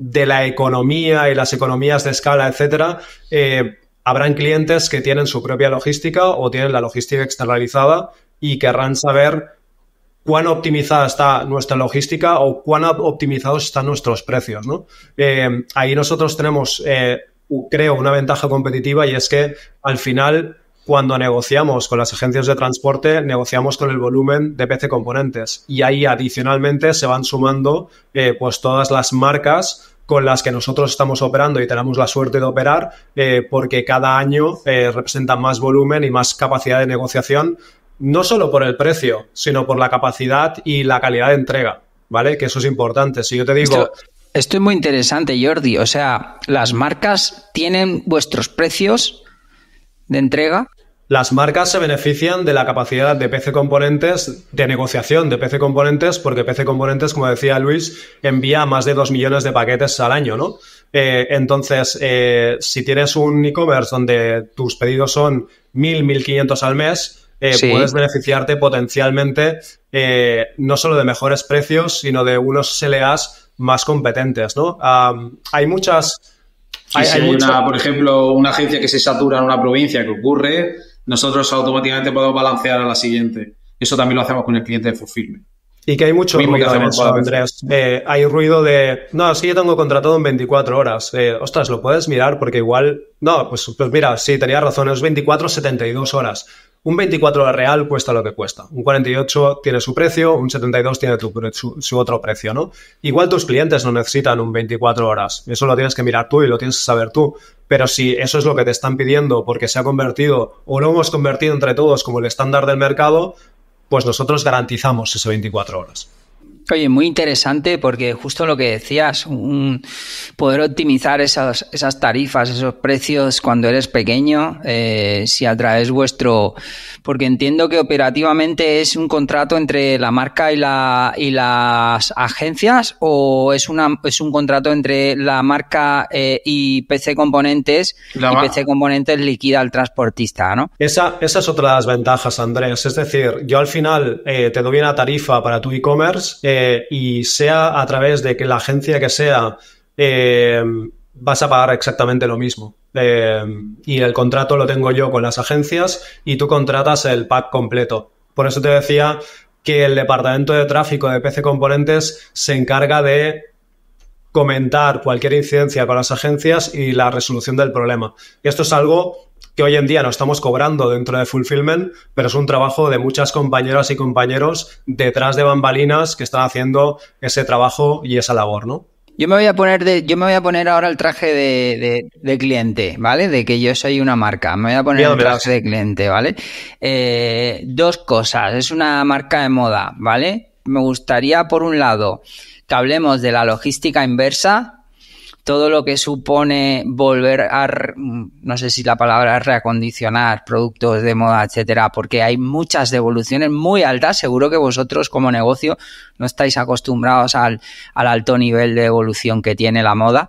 [SPEAKER 1] de la economía y las economías de escala, etcétera, eh, habrán clientes que tienen su propia logística o tienen la logística externalizada y querrán saber cuán optimizada está nuestra logística o cuán optimizados están nuestros precios. ¿no? Eh, ahí nosotros tenemos, eh, creo, una ventaja competitiva y es que al final, cuando negociamos con las agencias de transporte, negociamos con el volumen de PC componentes y ahí adicionalmente se van sumando pues todas las marcas con las que nosotros estamos operando y tenemos la suerte de operar, eh, porque cada año eh, representan más volumen y más capacidad de negociación, no solo por el precio, sino por la capacidad y la calidad de entrega, ¿vale? Que eso es importante. Si yo te digo... esto es muy interesante, Jordi. O sea, las marcas tienen vuestros precios de entrega. Las marcas se benefician de la capacidad de PC Componentes de negociación de PC Componentes, porque PC Componentes, como decía Luis, envía más de 2 millones de paquetes al año, ¿no? Eh, entonces, eh, si tienes un e-commerce donde tus pedidos son 1.000, 1.500 al mes, eh, puedes beneficiarte potencialmente no solo de mejores precios, sino de unos SLAs más competentes, ¿no?
[SPEAKER 2] hay muchas... hay, por ejemplo, una agencia que se satura en una provincia que ocurre, nosotros automáticamente podemos balancear a la siguiente. Eso también lo hacemos con el cliente de Fulfillment. Y que hay mucho ruido que eso, Andrés.
[SPEAKER 1] hay ruido de, no, sí, yo tengo contratado en 24 horas. Eh, ostras, ¿lo puedes mirar? Porque igual, no, pues, pues mira, sí, tenía razón, es 24, 72 horas. Un 24 real cuesta lo que cuesta, un 48 tiene su precio, un 72 tiene su, su, otro precio, ¿no? Igual tus clientes no necesitan un 24 horas, eso lo tienes que mirar tú y lo tienes que saber tú, pero si eso es lo que te están pidiendo porque se ha convertido o lo hemos convertido entre todos como el estándar del mercado, pues nosotros garantizamos ese 24 horas.
[SPEAKER 3] Oye, muy interesante porque justo lo que decías, poder optimizar esas, esas tarifas, esos precios cuando eres pequeño, eh, si a vuestro, porque entiendo que operativamente es un contrato entre la marca y, la, y las agencias o es, una, es un contrato entre la marca eh, y PC Componentes y PC Componentes liquida al transportista, ¿no?
[SPEAKER 1] Esa, esa es otra de las ventajas, Andrés. Es decir, yo al final eh, te doy una tarifa para tu e-commerce y sea a través de que la agencia que sea, eh, vas a pagar exactamente lo mismo. Eh, y el contrato lo tengo yo con las agencias y tú contratas el pack completo. Por eso te decía que el departamento de tráfico de PC Componentes se encarga de comentar cualquier incidencia con las agencias y la resolución del problema. esto es algo que hoy en día no estamos cobrando dentro de Fulfillment, pero es un trabajo de muchas compañeras y compañeros detrás de bambalinas que están haciendo ese trabajo y esa labor, ¿no?
[SPEAKER 3] Yo me voy a poner de, yo me voy a poner ahora el traje de, cliente, ¿vale? De que yo soy una marca. Me voy a poner el traje de cliente, ¿vale? Eh, dos cosas. Es una marca de moda, ¿vale? Me gustaría, por un lado, que hablemos de la logística inversa, todo lo que supone volver a, no sé si la palabra es reacondicionar productos de moda, etcétera, porque hay muchas devoluciones muy altas. Seguro que vosotros como negocio no estáis acostumbrados al, alto nivel de evolución que tiene la moda.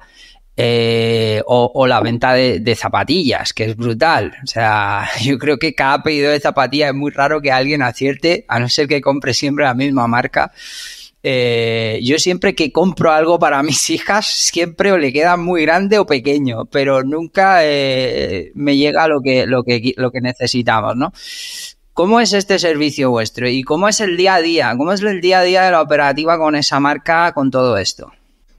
[SPEAKER 3] Eh, o, la venta de, de, zapatillas, que es brutal. O sea, <laughs> yo creo que cada pedido de zapatilla es muy raro que alguien acierte, a no ser que compre siempre la misma marca. Eh, yo siempre que compro algo para <laughs> mis hijas, siempre o le queda muy grande o pequeño, pero nunca eh, me llega lo que, lo, lo que necesitamos, ¿no? ¿Cómo es este servicio vuestro y cómo es el día a día? ¿Cómo es el día a día de la operativa con esa marca, con todo esto?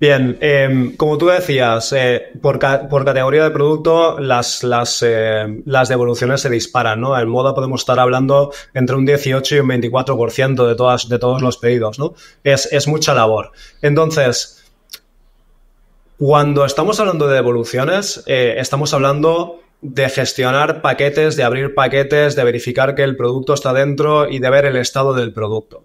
[SPEAKER 1] Bien, em, como tú decías, eh, por, categoría de producto eh, las, devoluciones se disparan, ¿no? En moda podemos estar hablando entre un 18 y un 24% de, todas, de todos los pedidos, ¿no? es mucha labor. Entonces, cuando estamos hablando de devoluciones, eh, estamos hablando de gestionar paquetes, de abrir paquetes, de verificar que el producto está dentro y de ver el estado del producto.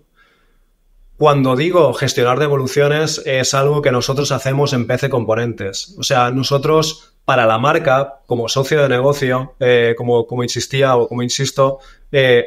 [SPEAKER 1] Cuando digo gestionar devoluciones es algo que nosotros hacemos en PC Componentes. O sea, nosotros para la marca, como socio de negocio, eh, como, como, insistía o como insisto, eh,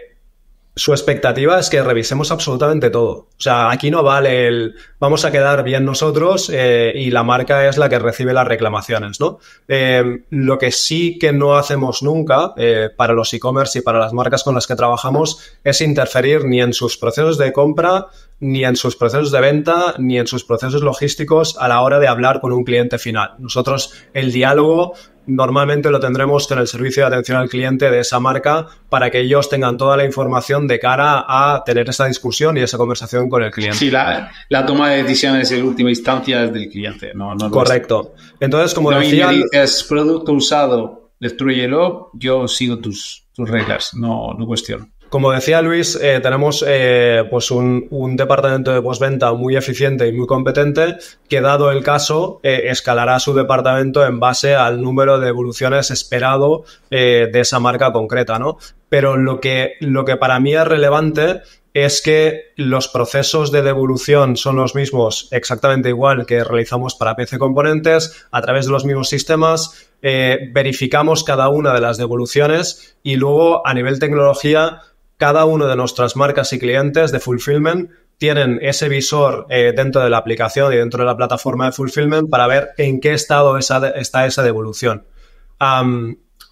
[SPEAKER 1] su expectativa es que revisemos absolutamente todo. O sea, aquí no vale el vamos a quedar bien nosotros eh, y la marca es la que recibe las reclamaciones, ¿no? Em, lo que sí que no hacemos nunca eh, para los e-commerce y para las marcas con las que trabajamos es interferir ni en sus procesos de compra, ni en sus procesos de venta, ni en sus procesos logísticos a la hora de hablar con un cliente final. Nosotros el diálogo normalmente lo tendremos en el servicio de atención al cliente de esa marca para que ellos tengan toda la información de cara a tener esa discusión y esa conversación con el cliente. Sí, la,
[SPEAKER 2] toma de decisiones en última instancia es del cliente. Correcto. Entonces, como no, decía... Es producto usado, destruyelo, yo sigo tus, reglas, no, no cuestiono.
[SPEAKER 1] Como decía Luis, eh, tenemos eh, pues un, departamento de postventa muy eficiente y muy competente que, dado el caso, eh, escalará su departamento en base al número de devoluciones esperado de esa marca concreta, ¿no? Pero lo que, lo que para mí es relevante es que los procesos de devolución son los mismos, exactamente igual que realizamos para PC Componentes, a través de los mismos sistemas, verificamos cada una de las devoluciones y luego a nivel tecnología cada una de nuestras marcas y clientes de fulfillment tienen ese visor eh, dentro de la aplicación y dentro de la plataforma de fulfillment para ver en qué estado está esa devolución.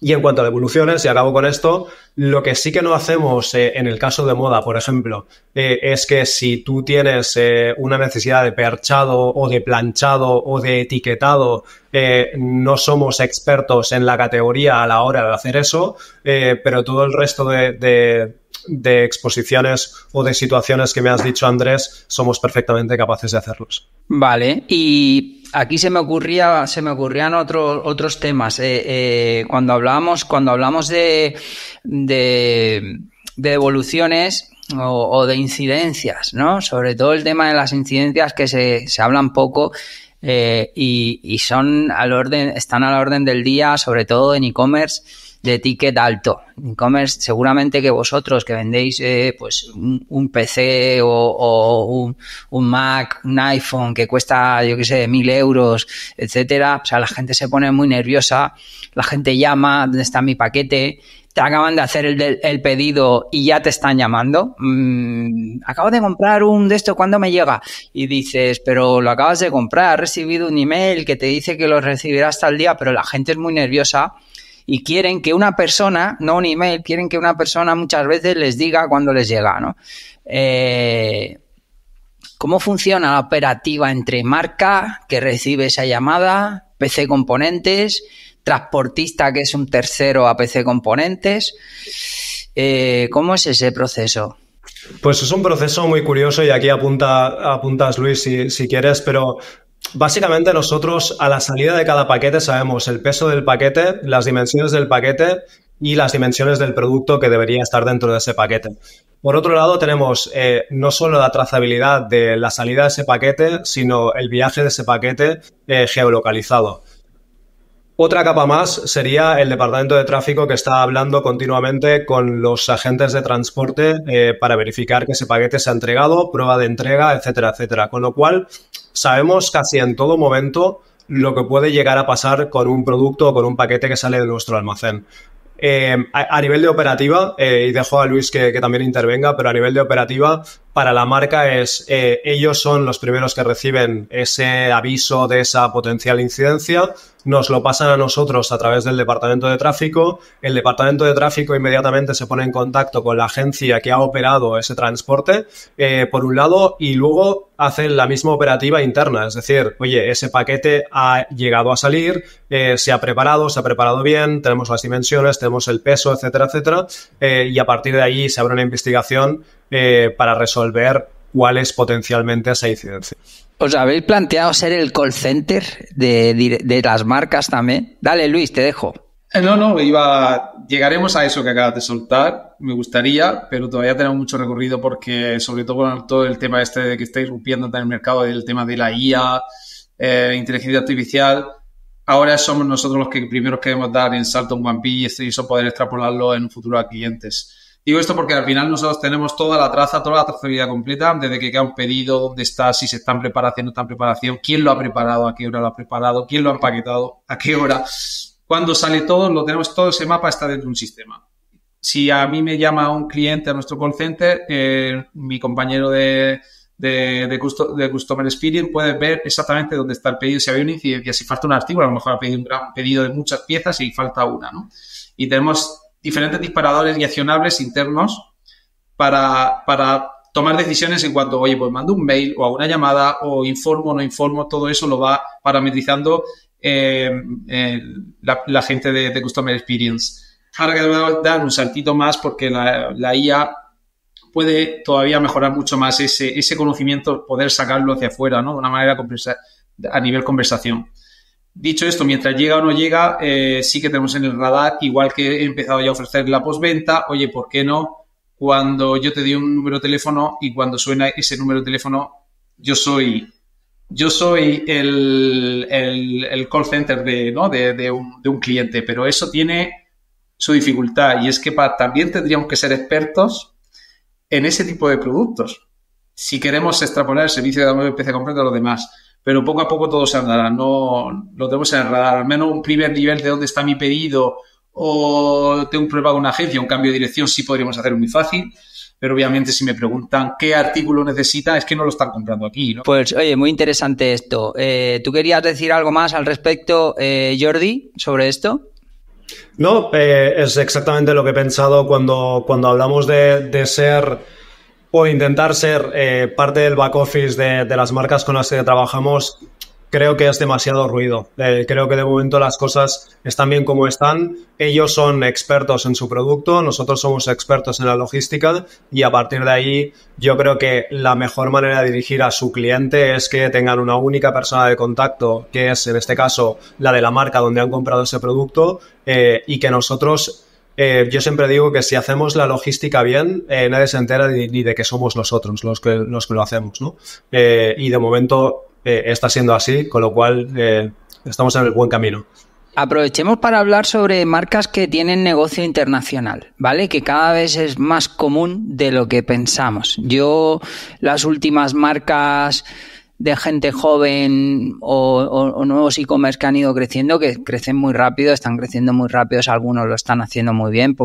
[SPEAKER 1] y en cuanto a devoluciones, y acabo con esto, lo que sí que no hacemos eh, en el caso de moda, por ejemplo, eh, es que si tú tienes una necesidad de perchado o de planchado o de etiquetado, no somos expertos en la categoría a la hora de hacer eso, pero todo el resto de de exposiciones o de situaciones que me has dicho, Andrés, somos perfectamente capaces de hacerlos.
[SPEAKER 3] Vale, y aquí se me ocurría, se me ocurrían otros otros temas. Eh, eh, cuando cuando hablamos de, de, evoluciones, o, de incidencias, ¿no? Sobre todo el tema de las incidencias que se, hablan poco eh, y, y, son al orden, están la orden del día, sobre todo en e-commerce de ticket alto. E-commerce, seguramente que vosotros que vendéis eh, pues un, PC o, un, Mac, un iPhone que cuesta, yo qué sé, mil euros, etcétera, o sea, la gente se pone muy nerviosa, la gente llama, ¿dónde está mi paquete? Te acaban de hacer el, el pedido y ya te están llamando. Mm, acabo de comprar un de esto, ¿cuándo me llega? Y dices, pero lo acabas de comprar, has recibido un email que te dice que lo recibirás el día, pero la gente es muy nerviosa y quieren que una persona, no un email, quieren que una persona muchas veces les diga cuando les llega, ¿no? Eh, ¿Cómo funciona la operativa entre marca que recibe esa llamada, PC Componentes, transportista que es un tercero a PC Componentes? Eh, ¿Cómo es ese proceso?
[SPEAKER 1] Pues es un proceso muy curioso y aquí apunta, apuntas, Luis, si, si quieres, pero Básicamente nosotros a la salida de cada paquete sabemos el peso del paquete, las dimensiones del paquete y las dimensiones del producto que debería estar dentro de ese paquete. Por otro lado, tenemos eh, no solo la trazabilidad de la salida de ese paquete, sino el viaje de ese paquete eh, geolocalizado. Otra capa más sería el departamento de tráfico que está hablando continuamente con los agentes de transporte eh, para verificar que ese paquete se ha entregado, prueba de entrega, etcétera, etcétera. Con lo cual, sabemos casi en todo momento lo que puede llegar a pasar con un producto o con un paquete que sale de nuestro almacén. Eh, a, nivel de operativa, eh, y dejo a Luis que, también intervenga, pero a nivel de operativa, para la marca es eh, ellos son los primeros que reciben ese aviso de esa potencial incidencia, nos lo pasan a nosotros a través del departamento de tráfico, el departamento de tráfico inmediatamente se pone en contacto con la agencia que ha operado ese transporte, eh, por un lado, y luego hacen la misma operativa interna, es decir, oye, ese paquete ha llegado a salir, eh, se ha preparado, se ha preparado bien, tenemos las dimensiones, tenemos el peso, etcétera, etcétera, y a partir de ahí se abre una investigación eh, para resolver cuál es potencialmente esa incidencia.
[SPEAKER 3] ¿Os habéis planteado ser el call center de, de, las marcas también? Dale, Luis, te dejo.
[SPEAKER 2] Eh, no, no, iba. Llegaremos a eso que acabas de soltar. Me gustaría, pero todavía tenemos mucho recorrido porque, sobre todo con todo el tema este de que está irrumpiendo en el mercado, el tema de la IA, eh, inteligencia artificial. Ahora somos nosotros los que primero queremos dar en salto un One Piece y eso poder extrapolarlo en un futuro a clientes. Digo esto porque al final nosotros tenemos toda la traza, toda la trazabilidad completa, desde que queda un pedido, dónde está, si se están en preparación, no en preparación, quién lo ha preparado, a qué hora lo ha preparado, quién lo ha empaquetado, a qué hora. Cuando sale todo, lo tenemos todo ese mapa está dentro de un sistema. Si a mí me llama un cliente a nuestro call center, eh, mi compañero de, de, de, Customer Experience puede ver exactamente dónde está el pedido, si había una incidencia, si falta un artículo, a lo mejor ha pedido un gran pedido de muchas piezas y falta una, ¿no? Y tenemos diferentes disparadores y accionables internos para, tomar decisiones en cuanto, oye, pues mando un mail o hago una llamada o informo o no informo, todo eso lo va parametrizando eh, eh, la, gente de, Customer Experience. Ahora que voy a dar un saltito más porque la, IA puede todavía mejorar mucho más ese, ese conocimiento, poder sacarlo hacia afuera, ¿no? De una manera a nivel conversación. Dicho esto, mientras llega o no llega, eh, sí que tenemos en el radar, igual que he empezado ya a ofrecer la postventa, oye, ¿por qué no? Cuando yo te di un número de teléfono y cuando suena ese número de teléfono, yo soy, yo soy el, call center de, de, un, cliente, pero eso tiene su dificultad y es que también tendríamos que ser expertos en ese tipo de productos si queremos extrapolar el servicio de la nueva PC completo a los demás pero poco a poco todo se andará. No lo tenemos que al menos un primer nivel de dónde está mi pedido o tengo un problema con una agencia, un cambio de dirección, sí podríamos hacerlo muy fácil. Pero obviamente si me preguntan qué artículo necesita,
[SPEAKER 3] es que no lo están comprando aquí. ¿no? Pues oye, muy interesante esto. Eh, ¿Tú querías decir algo más al respecto, eh, Jordi, sobre esto?
[SPEAKER 1] No, eh, es exactamente lo que he pensado cuando, cuando hablamos de, de ser por intentar ser eh, parte del back office de, las marcas con las que trabajamos, creo que es demasiado ruido. Eh, creo que de momento las cosas están bien como están. Ellos son expertos en su producto, nosotros somos expertos en la logística y a partir de ahí yo creo que la mejor manera de dirigir a su cliente es que tengan una única persona de contacto, que es en este caso la de la marca donde han comprado ese producto eh, y que nosotros eh, yo siempre digo que si hacemos la logística bien, eh, nadie se entera ni, de que somos nosotros los que, lo hacemos, ¿no? Eh, y de momento está siendo así, con lo cual estamos
[SPEAKER 3] en el buen camino. Aprovechemos para hablar sobre marcas que tienen negocio internacional, ¿vale? Que cada vez es más común de lo que pensamos. Yo, las últimas marcas de gente joven o, nuevos e-commerce que han ido creciendo, que crecen muy rápido, están creciendo muy rápido, algunos lo están haciendo muy bien,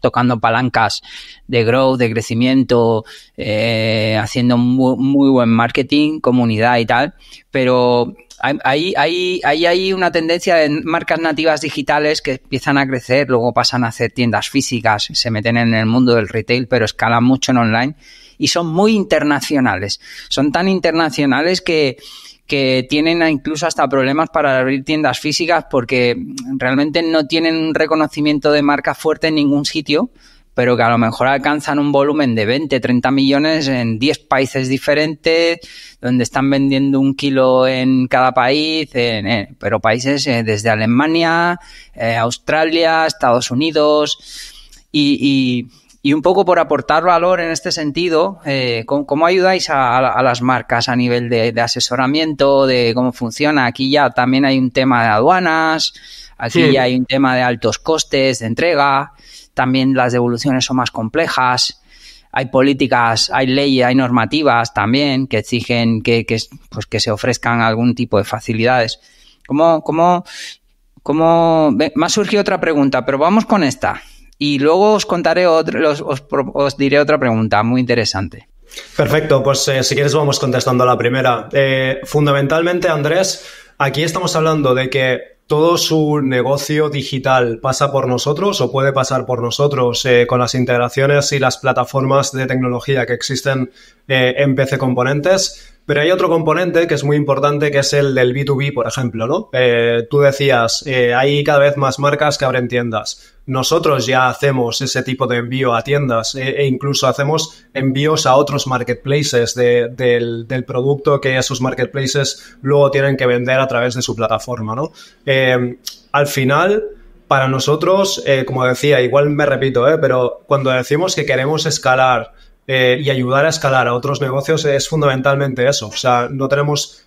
[SPEAKER 3] tocando palancas de growth, de crecimiento, eh, haciendo muy, muy, buen marketing, comunidad y tal, pero ahí hay, hay, hay, una tendencia de marcas nativas digitales que empiezan a crecer, luego pasan a hacer tiendas físicas, se meten en el mundo del retail, pero escalan mucho en online y son muy internacionales. Son tan internacionales que, tienen incluso hasta problemas para abrir tiendas físicas porque realmente no tienen un reconocimiento de marca fuerte en ningún sitio, pero que a lo mejor alcanzan un volumen de 20, 30 millones en 10 países diferentes, donde están vendiendo un kilo en cada país, pero países eh, desde Alemania, eh, Australia, Estados Unidos y y un poco por aportar valor en este sentido, eh, ¿cómo, ayudáis a, las marcas a nivel de, asesoramiento, de cómo funciona? Aquí ya también hay un tema de aduanas, aquí ya hay un tema de altos costes de entrega, también las devoluciones son más complejas, hay políticas, hay leyes, hay normativas también que exigen que, pues que se ofrezcan algún tipo de facilidades. ¿Cómo, cómo, cómo... Me ha surgido otra pregunta, pero vamos con esta. Y luego os contaré otro, os, diré otra pregunta muy interesante.
[SPEAKER 1] Perfecto, pues eh, si quieres vamos contestando la primera. Eh, fundamentalmente, Andrés, aquí estamos hablando de que todo su negocio digital pasa por nosotros o puede pasar por nosotros eh, con las integraciones y las plataformas de tecnología que existen en PC Componentes. Pero hay otro componente que es muy importante, que es el del B2B, por ejemplo, ¿no? tú decías, hay cada vez más marcas que abren tiendas nosotros ya hacemos ese tipo de envío a tiendas e, e incluso hacemos envíos a otros marketplaces del, producto que esos marketplaces luego tienen que vender a través de su plataforma, ¿no? Eh, al final, para nosotros, eh, como decía, igual me repito, eh, pero cuando decimos que queremos escalar eh, y ayudar a escalar a otros negocios es fundamentalmente eso. O sea, no tenemos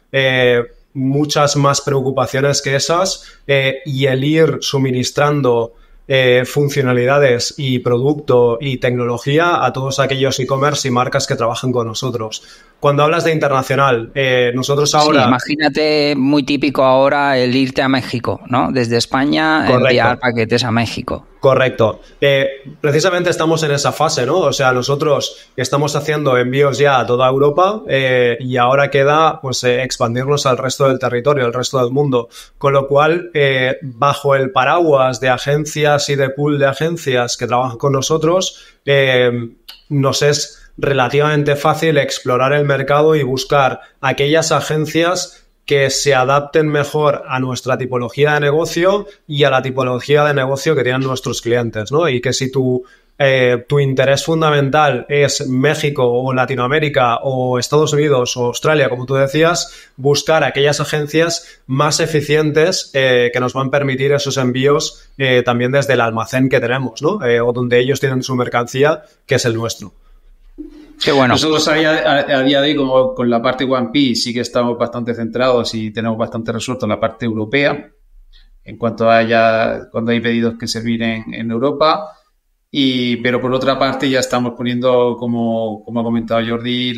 [SPEAKER 1] muchas más preocupaciones que esas y el ir suministrando eh, funcionalidades y producto y tecnología a todos aquellos e-commerce y marcas que trabajan con nosotros. Cuando hablas de internacional, eh, nosotros ahora...
[SPEAKER 3] imagínate muy típico ahora el irte a México, ¿no? Desde España enviar paquetes a México. Correcto.
[SPEAKER 1] Eh, precisamente estamos en esa fase, ¿no? O sea, nosotros estamos haciendo envíos ya a toda Europa eh, y ahora queda pues eh, expandirnos al resto del territorio, al resto del mundo. Con lo cual, bajo el paraguas de agencias y de pool de agencias que trabajan con nosotros, nos es relativamente fácil explorar el mercado y buscar aquellas agencias que se adapten mejor a nuestra tipología de negocio y a la tipología de negocio que tienen nuestros clientes, ¿no? Y que si tu, eh, interés fundamental es México o Latinoamérica o Estados Unidos o Australia, como tú decías, buscar aquellas agencias más eficientes eh, que nos van a permitir esos envíos eh, también desde el almacén que tenemos, ¿no? o donde ellos tienen su mercancía, que es el nuestro.
[SPEAKER 2] Nosotros a día, de hoy, como con la parte One Piece, sí que estamos bastante centrados y tenemos bastante resuelto en la parte europea, en cuanto haya, cuando hay pedidos que servir en, en Europa. pero por otra parte, ya estamos poniendo, como, ha comentado Jordi,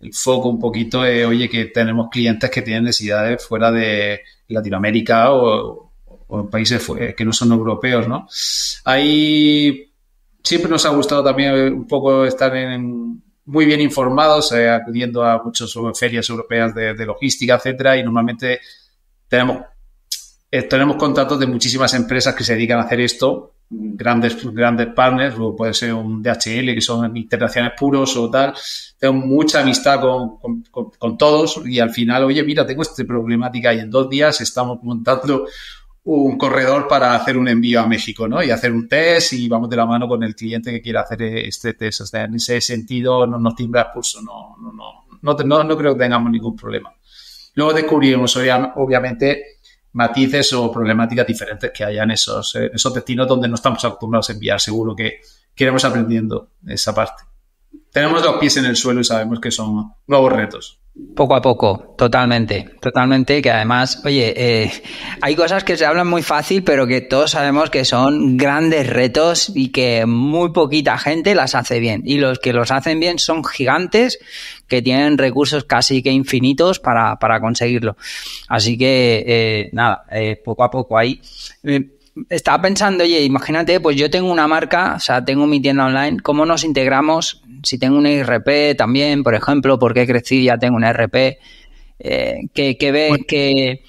[SPEAKER 2] el foco un poquito de oye, que tenemos clientes que tienen necesidades fuera de Latinoamérica o, países eh, que no son europeos, ¿no? Hay siempre nos ha gustado también eh, un poco estar muy bien informados, eh, acudiendo a muchas eh, ferias europeas de, logística, etcétera, y normalmente tenemos, tenemos contratos de muchísimas empresas que se dedican a hacer esto, grandes, grandes partners, puede ser un DHL, que son internacionales puros o tal. Tengo mucha amistad con, con todos y al final, oye, mira, tengo esta problemática y en dos días estamos montando un corredor para hacer un envío a México, ¿no? Y hacer un test y vamos de la mano con el cliente que quiera hacer este test. O sea, en ese sentido no nos timbra el pulso, no, no, no, creo que tengamos ningún problema. Luego descubrimos, obviamente, matices o problemáticas diferentes que haya en esos, esos destinos donde no estamos acostumbrados a enviar. Seguro que queremos aprendiendo esa parte. Tenemos los pies en el suelo y sabemos que son
[SPEAKER 3] nuevos retos. Poco a poco, totalmente, totalmente, que además, oye, eh, hay cosas que se hablan muy fácil, pero que todos sabemos que son grandes retos y que muy poquita gente las hace bien. Y los que los hacen bien son gigantes que tienen recursos casi que infinitos para, para conseguirlo. Así que, eh, nada, eh, poco a poco ahí estaba pensando, oye, imagínate, pues yo tengo una marca, o sea, tengo mi tienda online, ¿cómo nos integramos? Si tengo un IRP también, por ejemplo, porque y ya tengo un IRP, eh, ¿qué que, ve, que,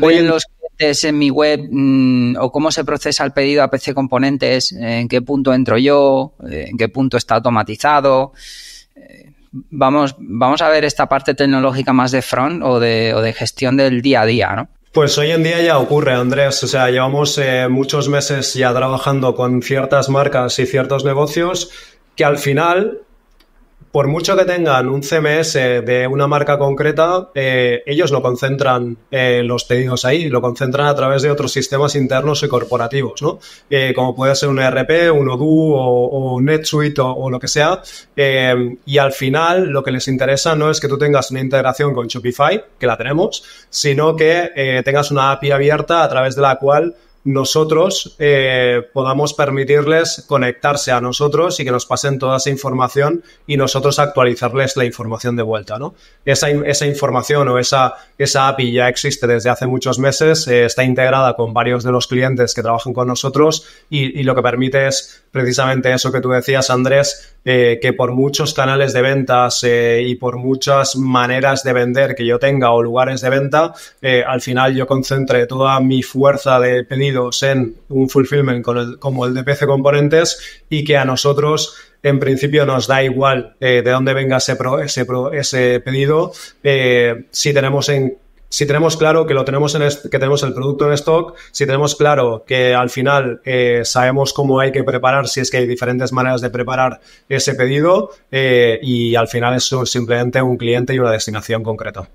[SPEAKER 3] pues ven los clientes en mi web mm, o cómo se procesa el pedido a PC Componentes, en qué punto entro yo, eh, en qué punto está automatizado. Eh, vamos, vamos a ver esta parte tecnológica más de front o de, o de gestión del día a día, ¿no? Pues
[SPEAKER 1] hoy en día ya ocurre, Andrés. O sea, llevamos eh, muchos meses ya trabajando con ciertas marcas y ciertos negocios que al final por mucho que tengan un CMS de una marca concreta, eh, ellos no concentran eh, los pedidos ahí, lo concentran a través de otros sistemas internos y corporativos, ¿no? Eh, como puede ser un ERP, un Odoo o, o NetSuite o, lo que sea. y al final lo que les interesa no es que tú tengas una integración con Shopify, que la tenemos, sino que tengas una API abierta a través de la cual nosotros eh, podamos permitirles conectarse a nosotros y que nos pasen toda esa información y nosotros actualizarles la información de vuelta. ¿no? Esa, información o esa, esa API ya existe desde hace muchos meses, eh, está integrada con varios de los clientes que trabajan con nosotros y, lo que permite es precisamente eso que tú decías, Andrés, eh, que por muchos canales de ventas y por muchas maneras de vender que yo tenga o lugares de venta, al final yo concentre toda mi fuerza de pedir en un fulfillment como el de PC Componentes y que a nosotros en principio nos da igual eh, de dónde venga ese, ese, pedido eh, si tenemos claro que lo tenemos en que tenemos el producto en stock, si tenemos claro que al final eh, sabemos cómo hay que preparar, si es que hay diferentes maneras de preparar ese pedido, y al final es simplemente
[SPEAKER 3] un cliente y una destinación concreta.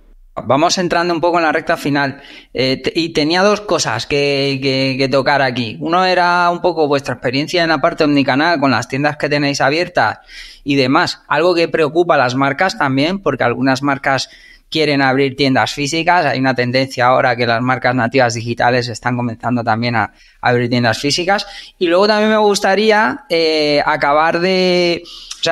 [SPEAKER 3] Vamos entrando un poco en la recta final. Eh, y tenía dos cosas que, que, que, tocar aquí. Uno era un poco vuestra experiencia en la parte omnicanal con las tiendas que tenéis abiertas y demás. Algo que preocupa a las marcas también, porque algunas marcas quieren abrir tiendas físicas. Hay una tendencia ahora que las marcas nativas digitales están comenzando también a, abrir tiendas físicas. Y luego también me gustaría eh, acabar de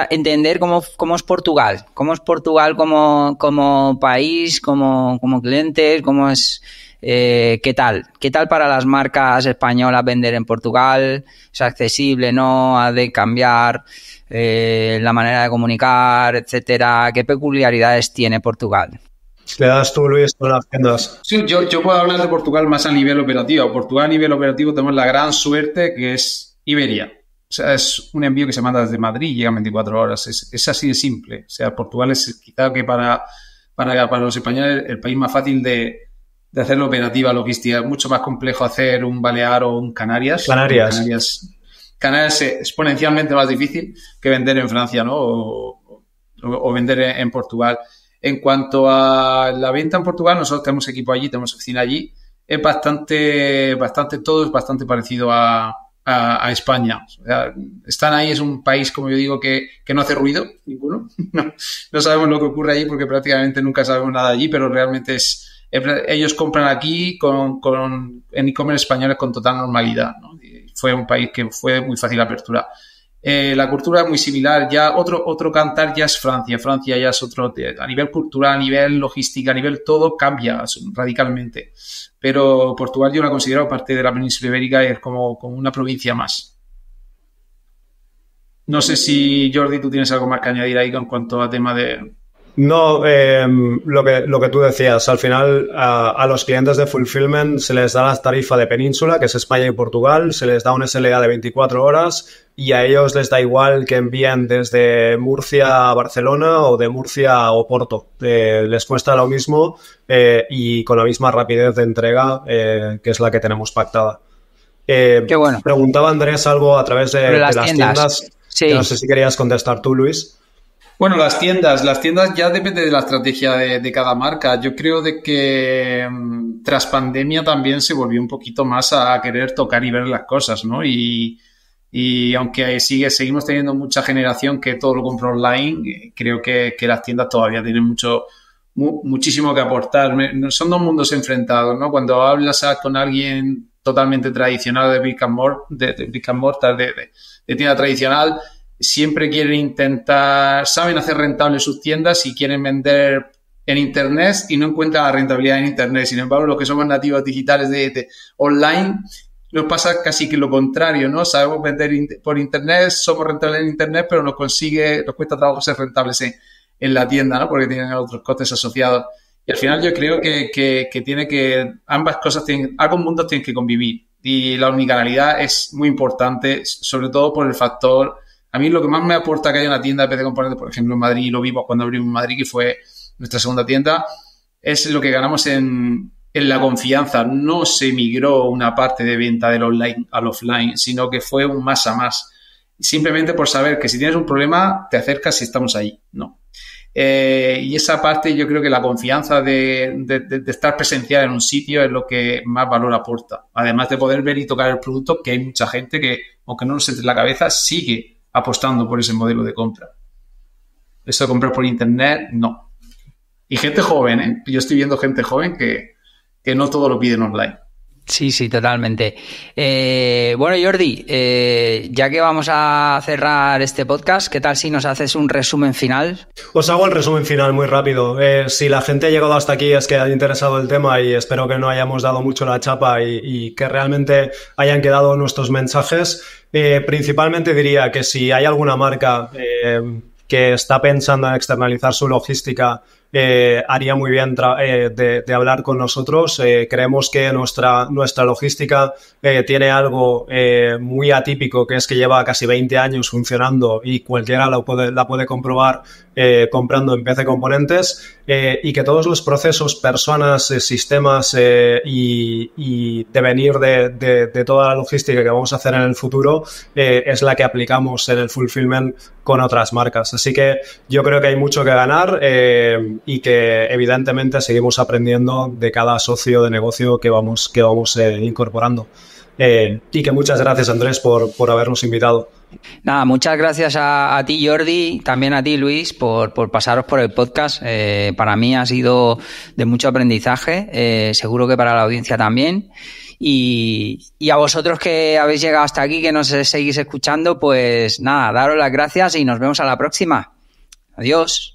[SPEAKER 3] entender cómo, es Portugal, cómo es Portugal como, como país, como, como clientes, cómo es... Eh, ¿Qué tal? ¿Qué tal para las marcas españolas vender en Portugal? ¿Es accesible? ¿No? ¿Ha de cambiar eh, la manera de comunicar, etcétera? ¿Qué peculiaridades tiene Portugal? le das tú, Luis, con las
[SPEAKER 2] yo, puedo hablar de Portugal más a nivel operativo. Portugal a nivel operativo tenemos la gran suerte que es Iberia. O sea, es un envío que se manda desde Madrid y llega 24 horas. Es, así de simple. O sea, Portugal es quizá que para, para, para los españoles el país más fácil de, de hacer la operativa logística. Es mucho más complejo hacer un Balear o un Canarias. Canarias. Canarias, es exponencialmente más difícil que vender en Francia, ¿no? O, vender en Portugal. En cuanto a la venta en Portugal, nosotros tenemos equipo allí, tenemos oficina allí. Es bastante, bastante todo es bastante parecido a, España. están ahí, es un país, como yo digo, que, no hace ruido ninguno. <laughs> No, sabemos lo que ocurre allí porque prácticamente nunca sabemos nada allí, pero realmente es. Ellos compran aquí con, en e-commerce español con total normalidad. Fue un país que fue muy fácil la apertura. Eh, la cultura es muy similar, ya otro, otro cantar ya es Francia, Francia ya es otro, eh, a nivel cultural, a nivel logística, a nivel todo cambia radicalmente. Pero Portugal yo la considero parte de la península ibérica y es como, una provincia más. No sé si Jordi, tú tienes algo más que añadir ahí con cuanto a tema de,
[SPEAKER 1] no, eh, lo, que, lo que tú decías, al final a, los clientes de fulfillment se les da la tarifa de península, que es España y Portugal, se les da un SLA de 24 horas, y a ellos les da igual que envíen desde Murcia a Barcelona o de Murcia a Oporto. Eh, les cuesta lo mismo eh, y con la misma rapidez de entrega eh, que es la que tenemos pactada. Qué bueno. Preguntaba Andrés algo a través de, las, tiendas. no sé si querías contestar tú, Luis.
[SPEAKER 2] Bueno, las tiendas, las tiendas ya depende de la estrategia de, de, cada marca. Yo creo de que mm, tras pandemia también se volvió un poquito más a querer tocar y ver las cosas, ¿no? Y, y aunque sigue, seguimos teniendo mucha generación que todo lo compra online, creo que, las tiendas todavía tienen mucho, muchísimo que aportar. son dos mundos enfrentados, ¿no? Cuando hablas con alguien totalmente tradicional de brick and, de, de, tienda tradicional, siempre quieren intentar, saben hacer rentables sus tiendas y quieren vender en Internet y no encuentran la rentabilidad en Internet. Sin embargo, los que somos nativos digitales de, de, online nos pasa casi que lo contrario, ¿no? Sabemos vender por Internet, somos rentables en Internet, pero nos consigue, nos cuesta trabajo ser rentables en, la tienda, ¿no? Porque tienen otros costes asociados. Y al final yo creo que, que, que tiene que, ambas cosas tienen, ambos mundos tienen que convivir. Y la unicanalidad es muy importante, sobre todo por el factor, a mí lo que más me aporta que haya una tienda de PC Componentes, por ejemplo, en Madrid, lo vimos cuando abrimos en Madrid, que fue nuestra segunda tienda, es lo que ganamos en, en la confianza no se migró una parte de venta del online al offline, sino que fue un más a más. Simplemente por saber que si tienes un problema, te acercas y estamos ahí. No. Eh, y esa parte yo creo que la confianza de, estar presencial en un sitio es lo que más valor aporta. Además de poder ver y tocar el producto, que hay mucha gente que, aunque no nos entre la cabeza, sigue apostando por ese modelo de compra. Eso de comprar por internet, no. Y gente joven, ¿eh? Yo estoy viendo gente joven que, que no todo lo piden online.
[SPEAKER 3] Sí, sí, totalmente. Eh, bueno, Jordi, eh, ya que vamos a cerrar este podcast, ¿qué tal si nos haces un resumen final? Os hago el resumen final
[SPEAKER 1] muy rápido. Eh, si la gente ha llegado hasta aquí es que ha interesado el tema y espero que no hayamos dado mucho la chapa y, y que realmente hayan quedado nuestros mensajes. principalmente diría que si hay alguna marca que está pensando en externalizar su logística, eh, haría muy bien eh, de, de, hablar con nosotros. Eh, creemos que nuestra, nuestra logística eh, tiene algo eh, muy atípico, que es que lleva casi 20 años funcionando y cualquiera la puede, la puede comprobar eh, comprando en PC Componentes y que todos los procesos, personas, sistemas y, y, devenir de, de, de, toda la logística que vamos a hacer en el futuro es la que aplicamos en el fulfillment con otras marcas. Así que yo creo que hay mucho que ganar eh, y que evidentemente seguimos aprendiendo de cada socio de negocio que vamos,
[SPEAKER 3] que vamos eh, incorporando. Eh, y que muchas gracias Andrés por, habernos invitado. Nada, muchas gracias a, ti, Jordi, también a ti, Luis, por, pasaros por el podcast. para mí ha sido de mucho aprendizaje, seguro que para la audiencia también. Y, a vosotros que habéis llegado hasta aquí, que nos seguís escuchando, pues nada, daros las gracias y nos vemos a la próxima. Adiós.